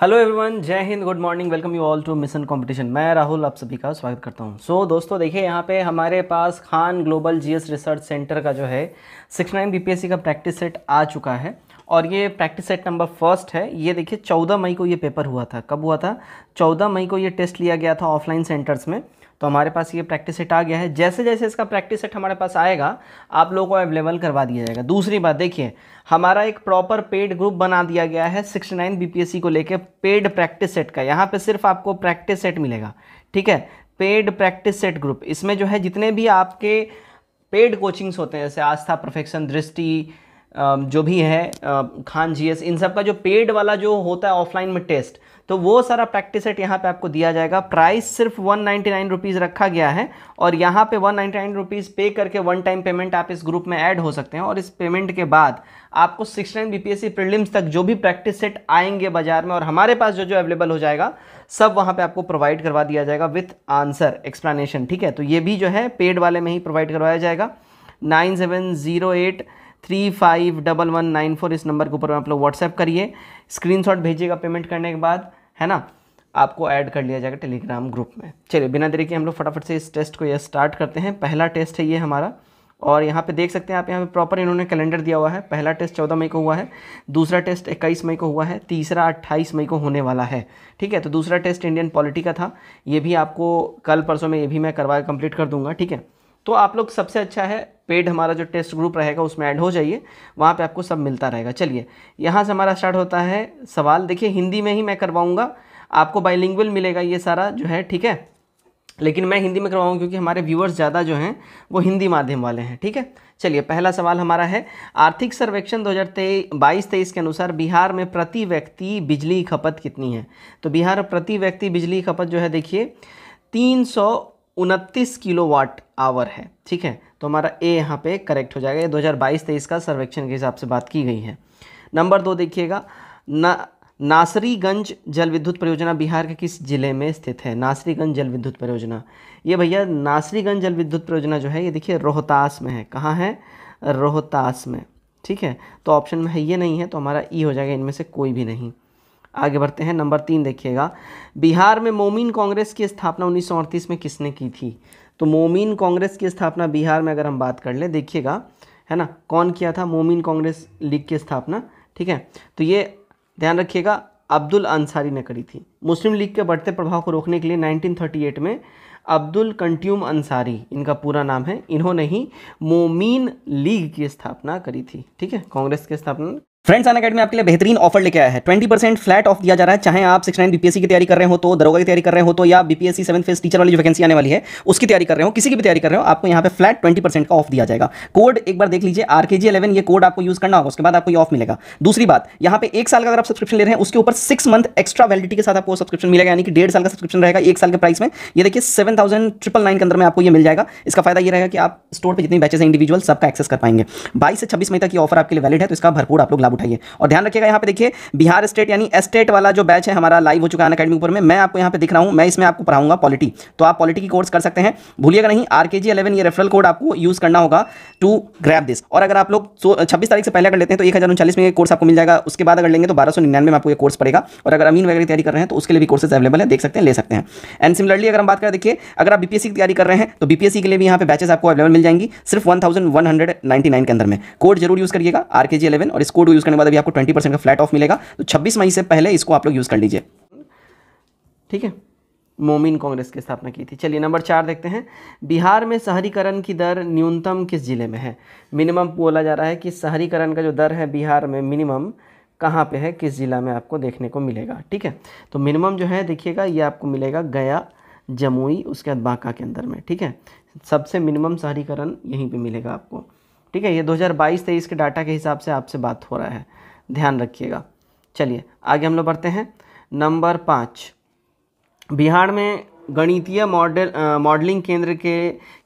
hello everyone जय हिंद good morning welcome you all to mission competition मैं राहुल आप सभी का स्वागत करता हूं सो so, दोस्तों देखिए यहाँ पे हमारे पास Khan global GS research centre का जो है सिक्स नाइन बी का प्रैक्टिस सेट आ चुका है और ये प्रैक्टिस सेट नंबर फर्स्ट है ये देखिए चौदह मई को ये पेपर हुआ था कब हुआ था चौदह मई को ये टेस्ट लिया गया था ऑफलाइन सेंटर्स में तो हमारे पास ये प्रैक्टिस सेट आ गया है जैसे जैसे इसका प्रैक्टिस सेट हमारे पास आएगा आप लोगों को अवेलेबल करवा दिया जाएगा दूसरी बात देखिए हमारा एक प्रॉपर पेड ग्रुप बना दिया गया है सिक्सटी नाइन को लेकर पेड प्रैक्टिस सेट का यहाँ पर सिर्फ आपको प्रैक्टिस सेट मिलेगा ठीक है पेड प्रैक्टिस सेट ग्रुप इसमें जो है जितने भी आपके पेड कोचिंग्स होते हैं जैसे आस्था परफेक्शन दृष्टि जो भी है खान जीएस इन सब का जो पेड वाला जो होता है ऑफलाइन में टेस्ट तो वो सारा प्रैक्टिस सेट यहाँ पे आपको दिया जाएगा प्राइस सिर्फ वन नाइन्टी रखा गया है और यहाँ पे वन नाइन्टी पे करके वन टाइम पेमेंट आप इस ग्रुप में ऐड हो सकते हैं और इस पेमेंट के बाद आपको सिक्स नाइन बी प्रिलिम्स तक जो भी प्रैक्टिस सेट आएंगे बाजार में और हमारे पास जो जो अवेलेबल हो जाएगा सब वहाँ पे आपको प्रोवाइड करवा दिया जाएगा विथ आंसर एक्सप्लानेशन ठीक है तो ये भी जो है पेड वाले में ही प्रोवाइड करवाया जाएगा nine seven zero eight three five double one nine four इस नंबर के ऊपर आप लोग व्हाट्सएप करिए स्क्रीनशॉट भेजिएगा पेमेंट करने के बाद है ना आपको ऐड कर लिया जाएगा टेलीग्राम ग्रुप में चलिए बिना देरी के हम लोग फटाफट से इस टेस्ट को यह स्टार्ट करते हैं पहला टेस्ट है ये हमारा और यहाँ पे देख सकते हैं आप यहाँ पे प्रॉपर इन्होंने कैलेंडर दिया हुआ है पहला टेस्ट चौदह मई को हुआ है दूसरा टेस्ट इक्कीस मई को हुआ है तीसरा अट्ठाईस मई को होने वाला है ठीक है तो दूसरा टेस्ट इंडियन पॉलिटी का था ये भी आपको कल परसों में ये भी मैं करवा कंप्लीट कर दूंगा ठीक है तो आप लोग सबसे अच्छा है पेड हमारा जो टेस्ट ग्रुप रहेगा उसमें ऐड हो जाइए वहाँ पे आपको सब मिलता रहेगा चलिए यहाँ से हमारा स्टार्ट होता है सवाल देखिए हिंदी में ही मैं करवाऊँगा आपको बाइलिंगुअल मिलेगा ये सारा जो है ठीक है लेकिन मैं हिंदी में करवाऊँ क्योंकि हमारे व्यूअर्स ज़्यादा जो हैं वो हिंदी माध्यम वाले हैं ठीक है चलिए पहला सवाल हमारा है आर्थिक सर्वेक्षण दो हज़ार बाईस तेईस के अनुसार बिहार में प्रति व्यक्ति बिजली खपत कितनी है तो बिहार प्रति व्यक्ति बिजली खपत जो है देखिए तीन सौ उनतीस किलो वाट आवर है ठीक है तो हमारा ए यहाँ पे करेक्ट हो जाएगा ये 2022-23 का सर्वेक्षण के हिसाब से बात की गई है नंबर दो देखिएगा ना नासरीगंज जल विद्युत परियोजना बिहार के किस जिले में स्थित है नासरीगंज जल विद्युत परियोजना ये भैया नासरीगंज जल विद्युत परियोजना जो है ये देखिए रोहतास में है कहाँ है रोहतास में ठीक है तो ऑप्शन में है ये नहीं है तो हमारा ई e हो जाएगा इनमें से कोई भी नहीं आगे बढ़ते हैं नंबर तीन देखिएगा बिहार में मोमिन कांग्रेस की स्थापना उन्नीस में किसने की थी तो मोमिन कांग्रेस की स्थापना बिहार में अगर हम बात कर लें देखिएगा है ना कौन किया था मोमिन कांग्रेस लीग की स्थापना ठीक है तो ये ध्यान रखिएगा अब्दुल अंसारी ने करी थी मुस्लिम लीग के बढ़ते प्रभाव को रोकने के लिए 1938 में अब्दुल कंट्यूम अंसारी इनका पूरा नाम है इन्होंने ही मोमिन लीग की स्थापना करी थी ठीक है कांग्रेस की स्थापना फ्रेंड्स अन अकेडमी आपके लिए बेहतरीन ऑफर लेके आया है 20 परसेंट फ्लैट ऑफ दिया जा रहा है चाहे आप सिक्स नाइन बीपीएससी की तैयारी कर रहे हो तो दरोगा की तैयारी कर रहे हो तो या बीपीएससी सेवन फेस टीचर वाली जो वैकेंसी आने वाली है उसकी तैयारी कर रहे हो किसी की भी तैयारी कर रहे हो आपको यहाँ पे फ्लैट 20 परसेंट का ऑफ दिया जाएगा कोड एक बार देख लीजिए आर के ये कोड आपको यूज करना होगा उसके बाद आपको ऑफ मिलेगा दूसरी बात यहाँ पे एक साल का अगर आप सब्सक्रिप्शन ले रहे हैं उसके ऊपर सिक्स मंथ एक्स्ट्रा वैलिडिटी के साथ आपको सब्सक्रिप्शन मिलेगा यानी कि डेढ़ साल का सब्सक्रिप्शन रहेगा एक साल के प्राइस में ये देखिए सेवन थाउजेंड ट्रिपल नाइन के अंदर में आपको ये मिल जाएगा इसका फायदा ये रहेगा कि आप स्टोर पर जितनी बैचेस इंडिविजुअल सबका एक्सेस कर पाएंगे बाईस से छब्बीस मई तक ये ऑफर आपके लिए वैलिड है तो इसका भरपूर आप लोग लाभ उठाइए और ध्यान रखिएगा यहाँ पे देखिए बिहार स्टेट यानी स्टेट वाला जो बैच है हमारा लाइव हो चुका है अकेडमी ऊपर में मैं आपको यहाँ पे दिख रहा हूँ मैं इसमें आपको पढ़ाऊंगा पॉलिटी तो आप पॉलिटी की कोर्स कर सकते हैं भूलिएगा नहीं आर के ये रेफरल कोड आपको यूज़ करना होगा टू ग्रैप दिस और अगर आप लोग छब्बीस तारीख से पहले कर लेते हैं तो एक में ये कोर्स आपको मिल जाएगा उसके बाद अगर लेंगे तो बारह में आपको ये कोर्स पड़ेगा और अगर अमीन वगैरह तैयारी कर रहे हैं तो उसके लिए भी कोर्सेज अवेलेबल है देख सकते हैं ले सकते हैं एंड सिमिलरली अगर हम बात करें देखिए अगर आप बीपीएससी की तैयारी कर रहे हैं तो बीपीएससी के लिए भी यहाँ पे बैचेस आपको अवेलेबल मिल जाएंगी सिर्फ one thousand one hundred ninety nine के अंदर में कोड जरूर यूज़ करिएगा आरकेजी इलेवन और इस कोड को यूज़ करने के बाद अभी आपको ट्वेंटी का फ्लैट ऑफ मिलेगा तो छब्बीस मई से पहले इसको आप लोग यूज़ कर लीजिए ठीक है मोमिन कांग्रेस की स्थापना की थी चलिए नंबर चार देखते हैं बिहार में शहरीकरण की दर न्यूनतम किस जिले में है मिनिमम बोला जा रहा है कि शहरीकरण का जो दर है बिहार में मिनिमम कहाँ पे है किस ज़िला में आपको देखने को मिलेगा ठीक है तो मिनिमम जो है देखिएगा ये आपको मिलेगा गया जमुई उसके बाद बांका के अंदर में ठीक है सबसे मिनिमम शहरीकरण यहीं पर मिलेगा आपको ठीक है ये 2022-23 के डाटा के हिसाब से आपसे बात हो रहा है ध्यान रखिएगा चलिए आगे हम लोग बढ़ते हैं नंबर पाँच बिहार में गणितीय मॉडल मॉडलिंग केंद्र के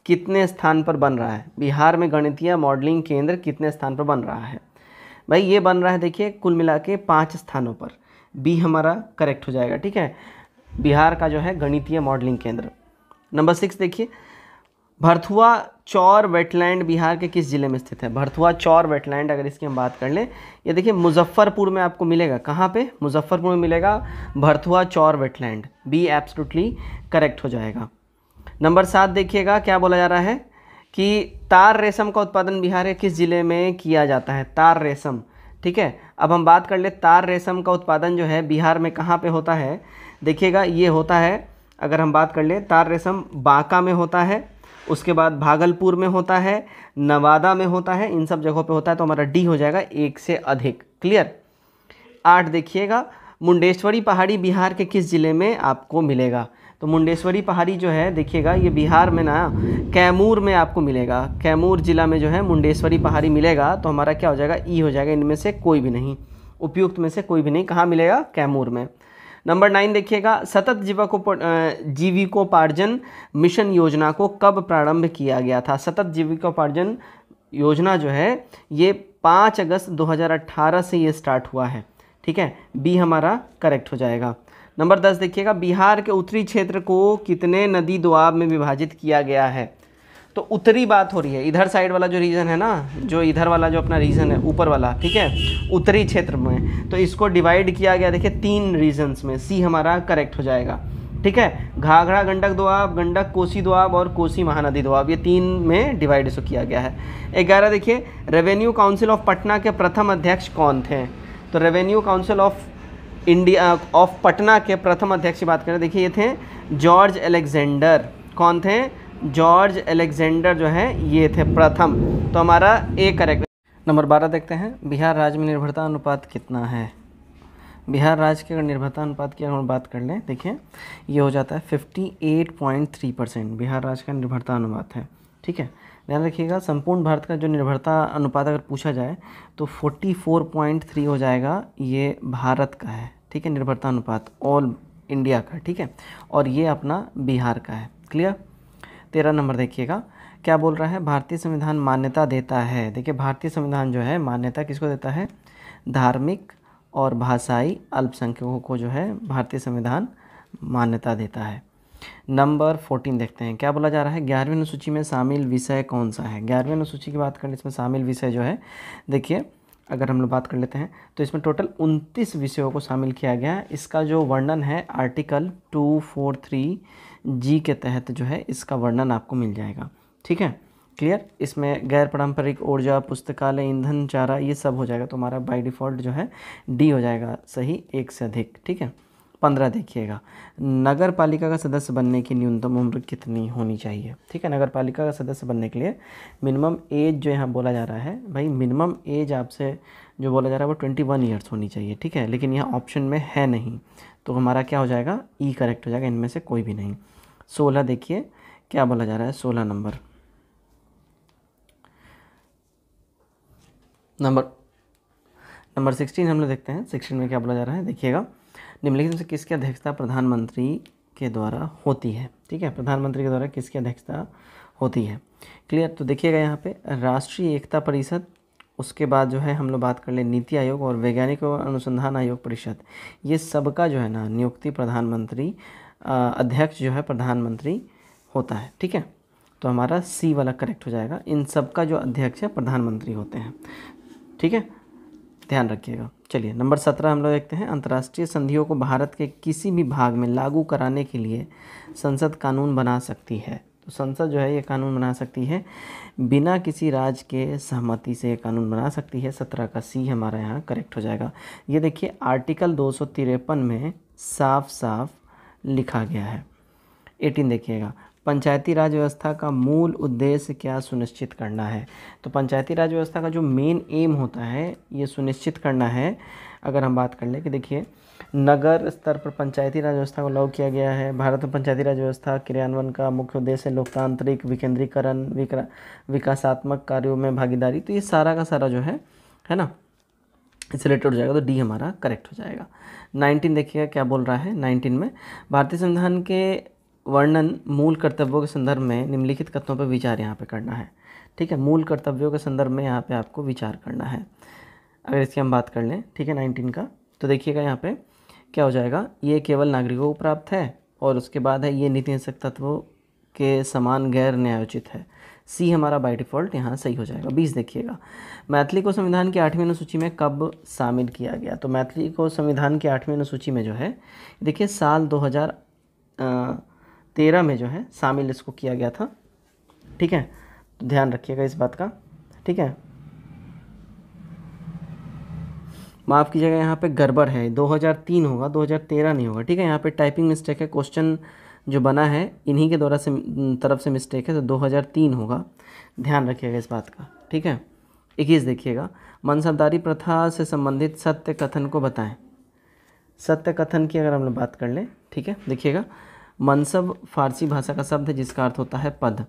कितने स्थान पर बन रहा है बिहार में गणितीय मॉडलिंग केंद्र कितने स्थान पर बन रहा है भाई ये बन रहा है देखिए कुल मिला के पाँच स्थानों पर बी हमारा करेक्ट हो जाएगा ठीक है बिहार का जो है गणितीय मॉडलिंग केंद्र नंबर सिक्स देखिए भरथुआ चौर वेटलैंड बिहार के किस ज़िले में स्थित है भरथुआ चौर वेटलैंड अगर इसकी हम बात कर लें ये देखिए मुजफ्फरपुर में आपको मिलेगा कहाँ पे मुजफ्फरपुर में मिलेगा भरथुआ चौर वेटलैंड बी एब्सोल्युटली करेक्ट हो जाएगा नंबर सात देखिएगा क्या बोला जा रहा है कि तार रेशम का उत्पादन बिहार के किस ज़िले में किया जाता है तार रेशम ठीक है अब हम बात कर ले तार रेशम का उत्पादन जो है बिहार में कहाँ पर होता है देखिएगा ये होता है अगर हम बात कर ले तार रेशम बांका में होता है उसके बाद भागलपुर में होता है नवादा में होता है इन सब जगहों पे होता है तो हमारा डी हो जाएगा एक से अधिक क्लियर आठ देखिएगा मुंडेश्वरी पहाड़ी बिहार के किस ज़िले में आपको मिलेगा तो मुंडेश्वरी पहाड़ी जो है देखिएगा ये बिहार में ना कैमूर में आपको मिलेगा कैमूर ज़िला में जो है मुंडेश्वरी पहाड़ी मिलेगा तो हमारा क्या हो जाएगा ई e हो जाएगा इनमें से कोई भी नहीं उपयुक्त में से कोई भी नहीं कहाँ मिलेगा कैमूर में नंबर नाइन देखिएगा सतत जीवको जीविकोपार्जन मिशन योजना को कब प्रारंभ किया गया था सतत जीविकोपार्जन योजना जो है ये पाँच अगस्त 2018 से ये स्टार्ट हुआ है ठीक है बी हमारा करेक्ट हो जाएगा नंबर दस देखिएगा बिहार के उत्तरी क्षेत्र को कितने नदी दुआब में विभाजित किया गया है तो उत्तरी बात हो रही है इधर साइड वाला जो रीजन है ना जो इधर वाला जो अपना रीजन है ऊपर वाला ठीक है उत्तरी क्षेत्र में तो इसको डिवाइड किया गया देखिए तीन रीजन्स में सी हमारा करेक्ट हो जाएगा ठीक है घाघरा गंडक दुआब गंडक कोसी दुआब और कोसी महानदी दुआब ये तीन में डिवाइड इसको किया गया है ग्यारह देखिए रेवेन्यू काउंसिल ऑफ पटना के प्रथम अध्यक्ष कौन थे तो revenue council of India of Patna के प्रथम अध्यक्ष की बात करें देखिए ये थे जॉर्ज एलेक्जेंडर कौन थे जॉर्ज एलेक्जेंडर जो हैं ये थे प्रथम तो हमारा ए करेक्ट नंबर बारह देखते हैं बिहार राज्य में निर्भरता अनुपात कितना है बिहार राज्य के अगर निर्भरता अनुपात की अगर हम बात कर लें देखिए ये हो जाता है fifty eight point three percent Bihar राज्य का निर्भरता अनुपात है ठीक है ध्यान रखिएगा संपूर्ण भारत का जो निर्भरता अनुपात अगर पूछा जाए तो फोर्टी फोर पॉइंट थ्री हो जाएगा ये भारत का है ठीक है निर्भरता अनुपात ऑल इंडिया का ठीक है और ये अपना बिहार का है क्लियर तेरह नंबर देखिएगा क्या बोल रहा है भारतीय संविधान मान्यता देता है देखिए भारतीय संविधान जो है मान्यता किसको देता है धार्मिक और भाषाई अल्पसंख्यकों को जो है भारतीय संविधान मान्यता देता है नंबर फोर्टीन देखते हैं क्या बोला जा रहा है ग्यारहवीं अनुसूची में शामिल विषय कौन सा है ग्यारहवीं अनुसूची की बात करें इसमें शामिल विषय जो है देखिए अगर हम लोग बात कर लेते हैं तो इसमें टोटल उनतीस विषयों को शामिल किया गया है इसका जो वर्णन है article two four three G के तहत जो है इसका वर्णन आपको मिल जाएगा ठीक है क्लियर इसमें गैर पारंपरिक ऊर्जा पुस्तकालय ईंधन चारा ये सब हो जाएगा तो हमारा बाई डिफ़ॉल्ट जो है डी हो जाएगा सही एक से अधिक ठीक है पंद्रह देखिएगा नगर पालिका का सदस्य बनने की न्यूनतम उम्र कितनी होनी चाहिए ठीक है नगर पालिका का सदस्य बनने के लिए मिनिमम एज जो यहाँ बोला जा रहा है भाई मिनिमम एज आपसे जो बोला जा रहा है वो ट्वेंटी वन ईयर्स होनी चाहिए ठीक है लेकिन यहाँ ऑप्शन में है नहीं तो हमारा क्या हो जाएगा ई e करेक्ट हो जाएगा इनमें से कोई भी नहीं सोलह देखिए क्या बोला जा रहा है सोलह नंबर नंबर नंबर सिक्सटीन हम लोग देखते हैं सिक्सटीन में क्या बोला जा रहा है देखिएगा निम्नलिखित से किसकी अध्यक्षता प्रधानमंत्री के द्वारा होती है ठीक है प्रधानमंत्री के द्वारा किसकी अध्यक्षता होती है क्लियर तो देखिएगा यहाँ पे राष्ट्रीय एकता परिषद उसके बाद जो है हम लोग बात कर ले नीति आयोग और वैज्ञानिक और अनुसंधान आयोग परिषद ये सबका जो है ना नियुक्ति प्रधानमंत्री अध्यक्ष जो है प्रधानमंत्री होता है ठीक है तो हमारा सी वाला करेक्ट हो जाएगा इन सब का जो अध्यक्ष है प्रधानमंत्री होते हैं ठीक है ध्यान रखिएगा चलिए नंबर सत्रह हम लोग देखते हैं अंतर्राष्ट्रीय संधियों को भारत के किसी भी भाग में लागू कराने के लिए संसद कानून बना सकती है तो संसद जो है ये कानून बना सकती है बिना किसी राज्य के सहमति से कानून बना सकती है सत्रह का सी हमारा यहाँ करेक्ट हो जाएगा ये देखिए आर्टिकल दो में साफ साफ लिखा गया है एटीन देखिएगा पंचायती राज व्यवस्था का मूल उद्देश्य क्या सुनिश्चित करना है तो पंचायती राज व्यवस्था का जो मेन एम होता है ये सुनिश्चित करना है अगर हम बात कर लें कि देखिए नगर स्तर पर पंचायती राज व्यवस्था को लागू किया गया है भारत में पंचायती राज व्यवस्था क्रियान्वयन का मुख्य उद्देश्य लोकतांत्रिक विकेंद्रीकरण विकासात्मक कार्यों में भागीदारी तो ये सारा का सारा जो है है ना इससे रिलेटेड हो जाएगा तो डी हमारा करेक्ट हो जाएगा नाइनटीन देखिएगा क्या बोल रहा है नाइनटीन में भारतीय संविधान के वर्णन मूल कर्तव्यों के संदर्भ में निम्नलिखित कथनों पर विचार यहाँ पर करना है ठीक है मूल कर्तव्यों के संदर्भ में यहाँ पे आपको विचार करना है अगर इसकी हम बात कर लें ठीक है नाइनटीन का तो देखिएगा यहाँ पे क्या हो जाएगा ये केवल नागरिकों को प्राप्त है और उसके बाद है ये नीति निषेक तत्वों के समान गैर न्यायोचित है सी हमारा बाय डिफ़ॉल्ट यहाँ सही हो जाएगा बीस देखिएगा मैथिली को संविधान की आठवीं अनुसूची में कब शामिल किया गया तो मैथिली को संविधान की आठवीं अनुसूची में जो है देखिए साल 2013 में जो है शामिल इसको किया गया था ठीक है तो ध्यान रखिएगा इस बात का ठीक है माफ़ कीजिएगा यहाँ पे गड़बड़ है 2003 होगा 2013 नहीं होगा ठीक है यहाँ पे टाइपिंग मिस्टेक है क्वेश्चन जो बना है इन्हीं के द्वारा से तरफ से मिस्टेक है तो 2003 होगा ध्यान रखिएगा इस बात का ठीक है इक्कीस देखिएगा मनसबदारी प्रथा से संबंधित सत्य कथन को बताएं सत्य कथन की अगर हम लोग बात कर लें ठीक है देखिएगा मनसब फारसी भाषा का शब्द है जिसका अर्थ होता है पद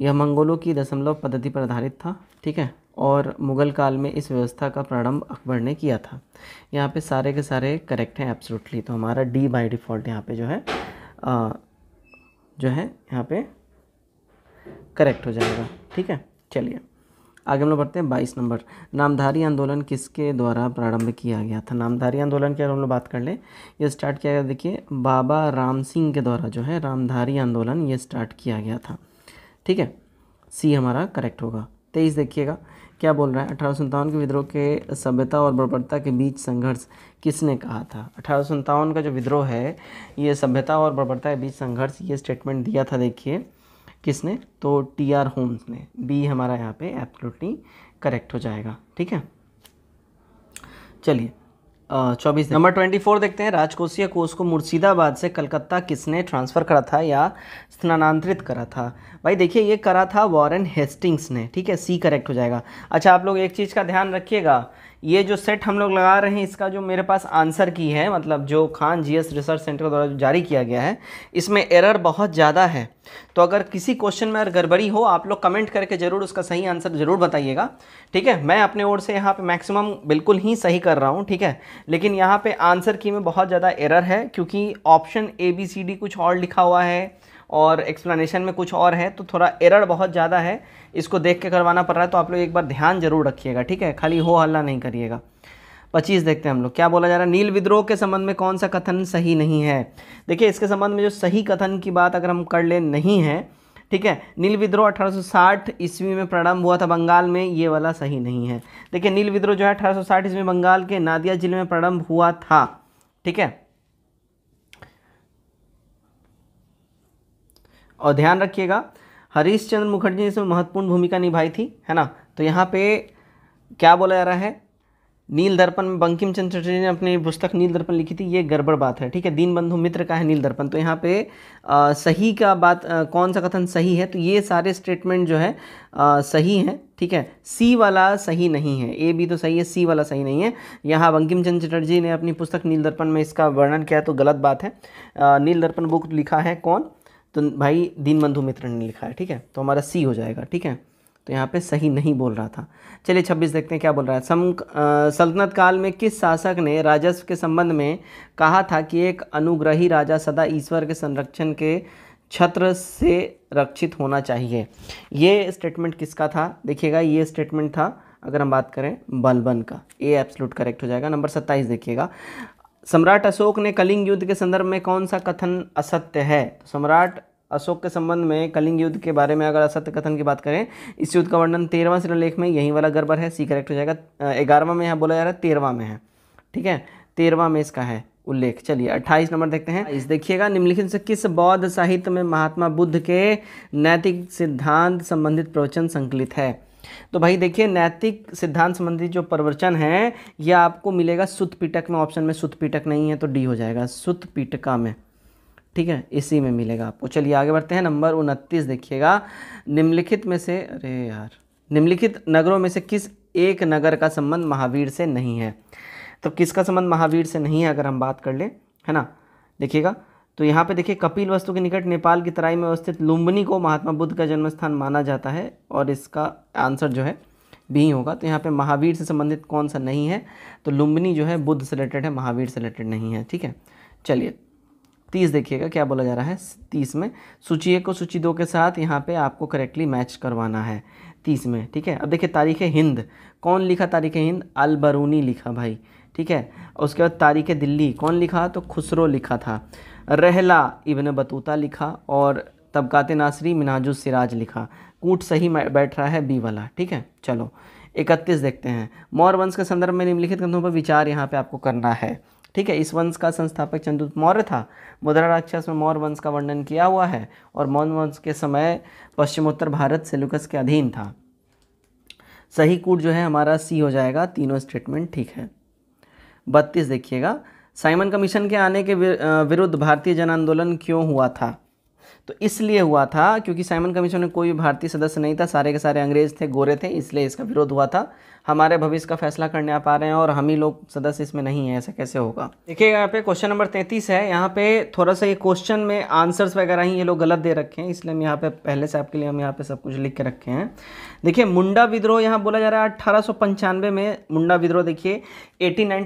यह मंगोलों की दशमलव पद्धति पर आधारित था ठीक है और मुग़ल काल में इस व्यवस्था का प्रारंभ अकबर ने किया था यहाँ पे सारे के सारे करेक्ट हैं एब्सोल्युटली तो हमारा डी बाय डिफ़ॉल्ट यहाँ पे जो है आ, जो है यहाँ पे करेक्ट हो जाएगा ठीक है चलिए आगे हम लोग बढ़ते हैं बाईस नंबर नामधारी आंदोलन किसके द्वारा प्रारंभ किया गया था नामधारी आंदोलन की अगर हम लोग बात कर लें ये स्टार्ट किया गया देखिए बाबा राम सिंह के द्वारा जो है रामधारी आंदोलन ये स्टार्ट किया गया था ठीक है सी हमारा करेक्ट होगा तेईस देखिएगा क्या बोल रहा है अठारह के विद्रोह के सभ्यता और बर्बरता के बीच संघर्ष किसने कहा था अठारह का जो विद्रोह है ये सभ्यता और बर्बरता के बीच संघर्ष ये स्टेटमेंट दिया था देखिए किसने तो टी आर होम्स ने बी हमारा यहाँ पे एब्सोल्युटली करेक्ट हो जाएगा ठीक है चलिए चौबीस नंबर ट्वेंटी फोर देखते हैं राजकोषीय कोष को मुर्शिदाबाद से कलकत्ता किसने ट्रांसफ़र करा था या स्थानांतरित करा था भाई देखिए ये करा था वॉरेन हेस्टिंग्स ने ठीक है सी करेक्ट हो जाएगा अच्छा आप लोग एक चीज़ का ध्यान रखिएगा ये जो सेट हम लोग लगा रहे हैं इसका जो मेरे पास आंसर की है मतलब जो खान जीएस रिसर्च सेंटर द्वारा जारी किया गया है इसमें एरर बहुत ज़्यादा है तो अगर किसी क्वेश्चन में अगर गड़बड़ी हो आप लोग कमेंट करके ज़रूर उसका सही आंसर ज़रूर बताइएगा ठीक है मैं अपने ओर से यहाँ पे मैक्सिमम बिल्कुल ही सही कर रहा हूँ ठीक है लेकिन यहाँ पर आंसर की में बहुत ज़्यादा एरर है क्योंकि option A B C D कुछ और लिखा हुआ है और एक्सप्लेनेशन में कुछ और है तो थोड़ा एरर बहुत ज़्यादा है इसको देख के करवाना पड़ रहा है तो आप लोग एक बार ध्यान जरूर रखिएगा ठीक है खाली हो हल्ला नहीं करिएगा पच्चीस देखते हैं हम लोग क्या बोला जा रहा है नील विद्रोह के संबंध में कौन सा कथन सही नहीं है देखिए इसके संबंध में जो सही कथन की बात अगर हम कर ले नहीं है ठीक है नील विद्रोह 1860 ईस्वी में प्रारंभ हुआ था बंगाल में ये वाला सही नहीं है देखिए नील विद्रोह जो है 1860 ईस्वी बंगाल के नादिया जिले में प्रारंभ हुआ था ठीक है और ध्यान रखिएगा हरीश चंद्र मुखर्जी ने इसमें महत्वपूर्ण भूमिका निभाई थी है ना तो यहाँ पे क्या बोला जा रहा है नील दर्पण में बंकिम चंद्र चटर्जी ने अपनी पुस्तक नील दर्पण लिखी थी ये गड़बड़ बात है ठीक है दीनबंधु मित्र का है नील दर्पण तो यहाँ पे आ, सही का बात आ, कौन सा कथन सही है तो ये सारे स्टेटमेंट जो है आ, सही हैं ठीक है सी वाला सही नहीं है ए बी तो सही है सी वाला सही नहीं है यहाँ बंकिम चंद्र चटर्जी ने अपनी पुस्तक नील दर्पण में इसका वर्णन किया तो गलत बात है आ, नील दर्पण बुक लिखा है कौन तो भाई दीनबंधु मित्र ने लिखा है ठीक है तो हमारा सी हो जाएगा ठीक है तो यहाँ पे सही नहीं बोल रहा था चलिए छब्बीस देखते हैं क्या बोल रहा है सम सल्तनत काल में किस शासक ने राजस्व के संबंध में कहा था कि एक अनुग्रही राजा सदा ईश्वर के संरक्षण के छत्र से रक्षित होना चाहिए ये स्टेटमेंट किसका था देखिएगा ये स्टेटमेंट था अगर हम बात करें बलबन का ए एप्सलूट करेक्ट हो जाएगा नंबर सत्ताईस देखिएगा सम्राट अशोक ने कलिंग युद्ध के संदर्भ में कौन सा कथन असत्य है तो सम्राट अशोक के संबंध में कलिंग युद्ध के बारे में अगर असत्य कथन की बात करें इस युद्ध का वर्णन तेरहवा श्रीलेख में यहीं वाला गड़बड़ है सी करेक्ट हो जाएगा ग्यारहवा में यहाँ बोला जा रहा है तेरहवा में है ठीक है तेरहवा में इसका है उल्लेख चलिए अट्ठाईस नंबर देखते हैं इस देखिएगा निम्नलिखित से किस बौद्ध साहित्य में महात्मा बुद्ध के नैतिक सिद्धांत संबंधित प्रवचन संकलित है तो भाई देखिए नैतिक सिद्धांत संबंधी जो प्रवचन है यह आपको मिलेगा सुतपीटक में ऑप्शन में सुतपीटक नहीं है तो डी हो जाएगा सुतपीटका में ठीक है इसी में मिलेगा आपको चलिए आगे बढ़ते हैं नंबर उनतीस देखिएगा निम्नलिखित में से अरे यार निम्नलिखित नगरों में से किस एक नगर का संबंध महावीर से नहीं है तो किसका संबंध महावीर से नहीं है अगर हम बात कर लें है ना देखिएगा तो यहाँ पे देखिए कपिल वस्तु के निकट नेपाल की तराई में अवस्थित लुम्बनी को महात्मा बुद्ध का जन्म स्थान माना जाता है और इसका आंसर जो है भी होगा तो यहाँ पे महावीर से संबंधित कौन सा नहीं है तो लुम्बनी जो है बुद्ध से रिलेटेड है महावीर से रिलेटेड नहीं है ठीक है चलिए तीस देखिएगा क्या बोला जा रहा है तीस में सूची एक को सूची दो के साथ यहाँ पर आपको करेक्टली मैच करवाना है तीस में ठीक है अब देखिए तारीख हिंद कौन लिखा तारीख हिंद अलबरूनी लिखा भाई ठीक है उसके बाद तारीख दिल्ली कौन लिखा तो खुसरो लिखा था रहला इबन बतूता लिखा और तबक़ात नासरी मिनाजु सिराज लिखा कूट सही बैठ रहा है बी वाला ठीक है चलो इकतीस देखते हैं मौर्य वंश के संदर्भ में निम्नलिखित ग्रंथों पर विचार यहाँ पे आपको करना है ठीक है इस वंश का संस्थापक चंद्रगुप्त मौर्य था मुद्रा राक्षस में मौर्य वंश का वर्णन किया हुआ है और मौर्य वंश के समय पश्चिमोत्तर भारत सेलुकस के अधीन था सही कूट जो है हमारा सी हो जाएगा तीनों स्टेटमेंट ठीक है बत्तीस देखिएगा साइमन कमीशन के आने के विरुद्ध भारतीय जन आंदोलन क्यों हुआ था तो इसलिए हुआ था क्योंकि साइमन कमीशन में कोई भारतीय सदस्य नहीं था सारे के सारे अंग्रेज थे गोरे थे इसलिए इसका विरोध हुआ था हमारे भविष्य का फैसला करने आ पा रहे हैं और हम ही लोग सदस्य इसमें नहीं है ऐसा कैसे होगा देखिए यहाँ पे क्वेश्चन नंबर तैंतीस है यहाँ पे थोड़ा सा ये क्वेश्चन में आंसर्स वगैरह ही ये लोग गलत दे रखे हैं इसलिए हम यहाँ पे पहले से आपके लिए हम यहाँ पे सब कुछ लिख के रखे हैं देखिए मुंडा विद्रोह यहाँ बोला जा रहा है अट्ठारह में मुंडा विद्रोह देखिए एटीन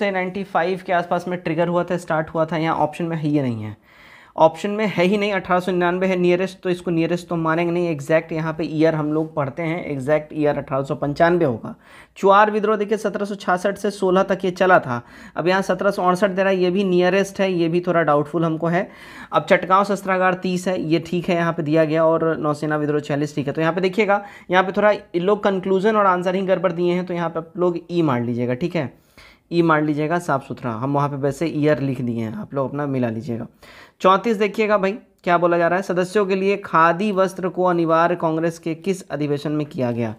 से नाइन्टी के आसपास में ट्रिगर हुआ था स्टार्ट हुआ था यहाँ ऑप्शन में है ये नहीं है ऑप्शन में है ही नहीं अठारह है नियरेस्ट तो इसको नियरेस्ट तो मानेंगे नहीं एग्जैक्ट यहाँ पे ईयर हम लोग पढ़ते हैं एग्जैक्ट ईयर अठारह होगा चुआर विद्रोह देखिए सत्रह से सोलह तक ये चला था अब यहाँ सत्रह दे रहा है ये भी नियरेस्ट है ये भी थोड़ा डाउटफुल हमको है अब चटकाव शस्त्रागार तीस है ये ठीक है यहाँ पे दिया गया और नौसेना विद्रोह छियालीस ठीक है तो यहाँ पे देखिएगा यहाँ पे थोड़ा लोग कंक्लूजन और आंसर ही गड़बड़ दिए हैं तो यहाँ पर आप लोग ई e मार लीजिएगा ठीक है ई e मार लीजिएगा साफ़ सुथरा हम वहाँ पे वैसे ईयर लिख दिए हैं आप लोग अपना मिला लीजिएगा चौंतीस देखिएगा भाई क्या बोला जा रहा है सदस्यों के लिए खादी वस्त्र को अनिवार्य कांग्रेस के किस अधिवेशन में किया गया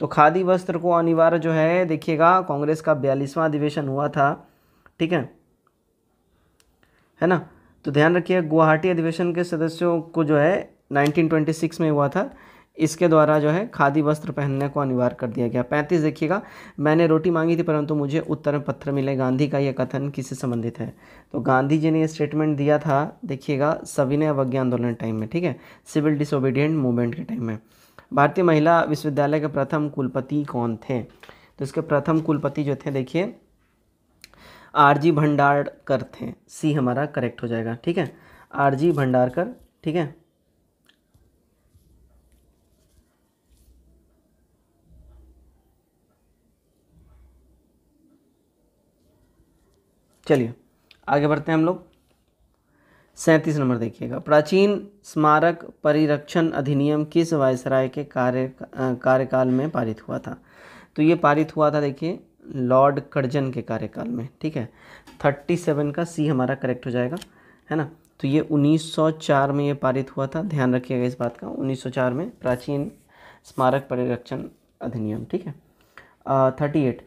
तो खादी वस्त्र को अनिवार्य जो है देखिएगा कांग्रेस का बयालीसवां अधिवेशन हुआ था ठीक है है ना तो ध्यान रखिए गुवाहाटी अधिवेशन के सदस्यों को जो है 1926 में हुआ था इसके द्वारा जो है खादी वस्त्र पहनने को अनिवार्य कर दिया गया पैंतीस देखिएगा मैंने रोटी मांगी थी परंतु मुझे उत्तर पत्र मिले गांधी का यह कथन किससे संबंधित है तो गांधी जी ने यह स्टेटमेंट दिया था देखिएगा सविनय अवज्ञा आंदोलन टाइम में ठीक है सिविल डिसोबीडियंट मूवमेंट के टाइम में भारतीय महिला विश्वविद्यालय के प्रथम कुलपति कौन थे तो इसके प्रथम कुलपति जो थे देखिए आर जी भंडारकर थे सी हमारा करेक्ट हो जाएगा ठीक है आर जी भंडारकर ठीक है चलिए आगे बढ़ते हैं हम लोग सैंतीस नंबर देखिएगा प्राचीन स्मारक परिरक्षण अधिनियम किस वायसराय के कार्य कार्यकाल में पारित हुआ था तो ये पारित हुआ था देखिए लॉर्ड कर्जन के कार्यकाल में ठीक है थर्टी सेवन का सी हमारा करेक्ट हो जाएगा है ना तो ये उन्नीस सौ चार में ये पारित हुआ था ध्यान रखिएगा इस बात का उन्नीस सौ चार में प्राचीन स्मारक परिरक्षण अधिनियम ठीक है थर्टी एट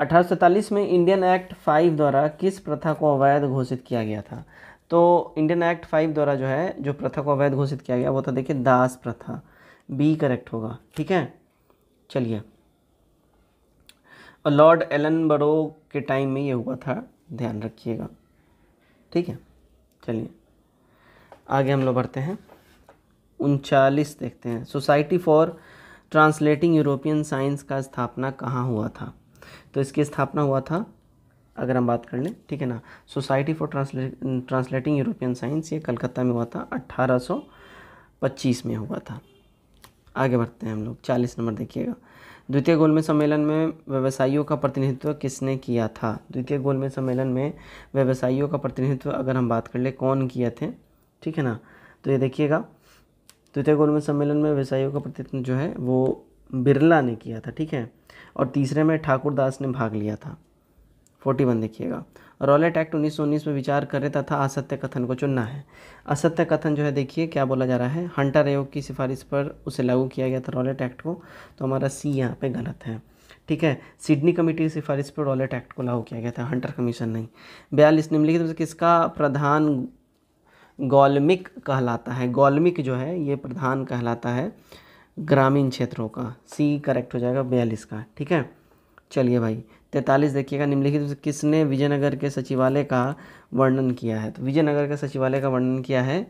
अठारह में इंडियन एक्ट फाइव द्वारा किस प्रथा को अवैध घोषित किया गया था तो इंडियन एक्ट फाइव द्वारा जो है जो प्रथा को अवैध घोषित किया गया वो था देखिए दास प्रथा बी करेक्ट होगा ठीक है चलिए और लॉर्ड एलन बरो के टाइम में ये हुआ था ध्यान रखिएगा ठीक है चलिए आगे हम लोग बढ़ते हैं उनचालीस देखते हैं society for translating European science का स्थापना कहाँ हुआ था तो इसकी स्थापना हुआ था अगर हम बात कर लें ठीक है ना society for transla translating European science ये कलकत्ता में हुआ था 1825 में हुआ था आगे बढ़ते हैं हम लोग चालीस नंबर देखिएगा द्वितीय में सम्मेलन में व्यवसायियों का प्रतिनिधित्व किसने किया था द्वितीय में सम्मेलन में व्यवसायियों का प्रतिनिधित्व अगर हम बात कर ले कौन किए थे ठीक है ना तो ये देखिएगा द्वितीय में सम्मेलन में व्यवसायियों का प्रतिनिधित्व जो है वो बिरला ने किया था ठीक है और तीसरे में ठाकुरदास ने भाग लिया था फोर्टी वन देखिएगा रॉलेट एक्ट उन्नीस सौ उन्नीस में विचार कर रहे तथा असत्य कथन को चुनना है असत्य कथन जो है देखिए क्या बोला जा रहा है हंटर आयोग की सिफारिश पर उसे लागू किया गया था रॉलेट एक्ट को तो हमारा सी यहाँ पे गलत है ठीक है सिडनी कमेटी की सिफारिश पर रॉलेट एक्ट को लागू किया गया था हंटर कमीशन नहीं बयालीस निम्नलिखित तो किसका प्रधान गौलमिक कहलाता है गौलमिक जो है ये प्रधान कहलाता है ग्रामीण क्षेत्रों का सी करेक्ट हो जाएगा बयालीस का ठीक है चलिए भाई तैंतालीस देखिएगा निम्नलिखित किसने विजयनगर के सचिवालय का वर्णन किया है तो विजयनगर के सचिवालय का वर्णन किया है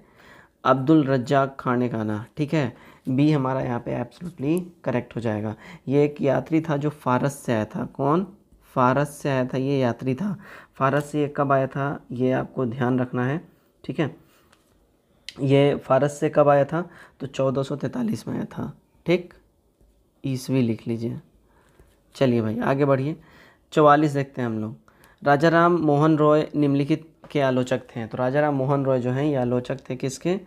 अब्दुल रज्जाक खाने खाना ठीक है बी हमारा यहाँ पे एब्सोल्युटली करेक्ट हो जाएगा ये एक यात्री था जो फारस से आया था कौन फारस से आया था ये यात्री था फारस से ये कब आया था ये आपको ध्यान रखना है ठीक है ये फारस से कब आया था तो 1443 में आया था ठीक ईसवी लिख लीजिए चलिए भाई आगे बढ़िए चवालीस देखते हैं हम लोग राजा राम मोहन रॉय निम्नलिखित के आलोचक थे तो राजा राम मोहन रॉय जो हैं ये आलोचक थे किसके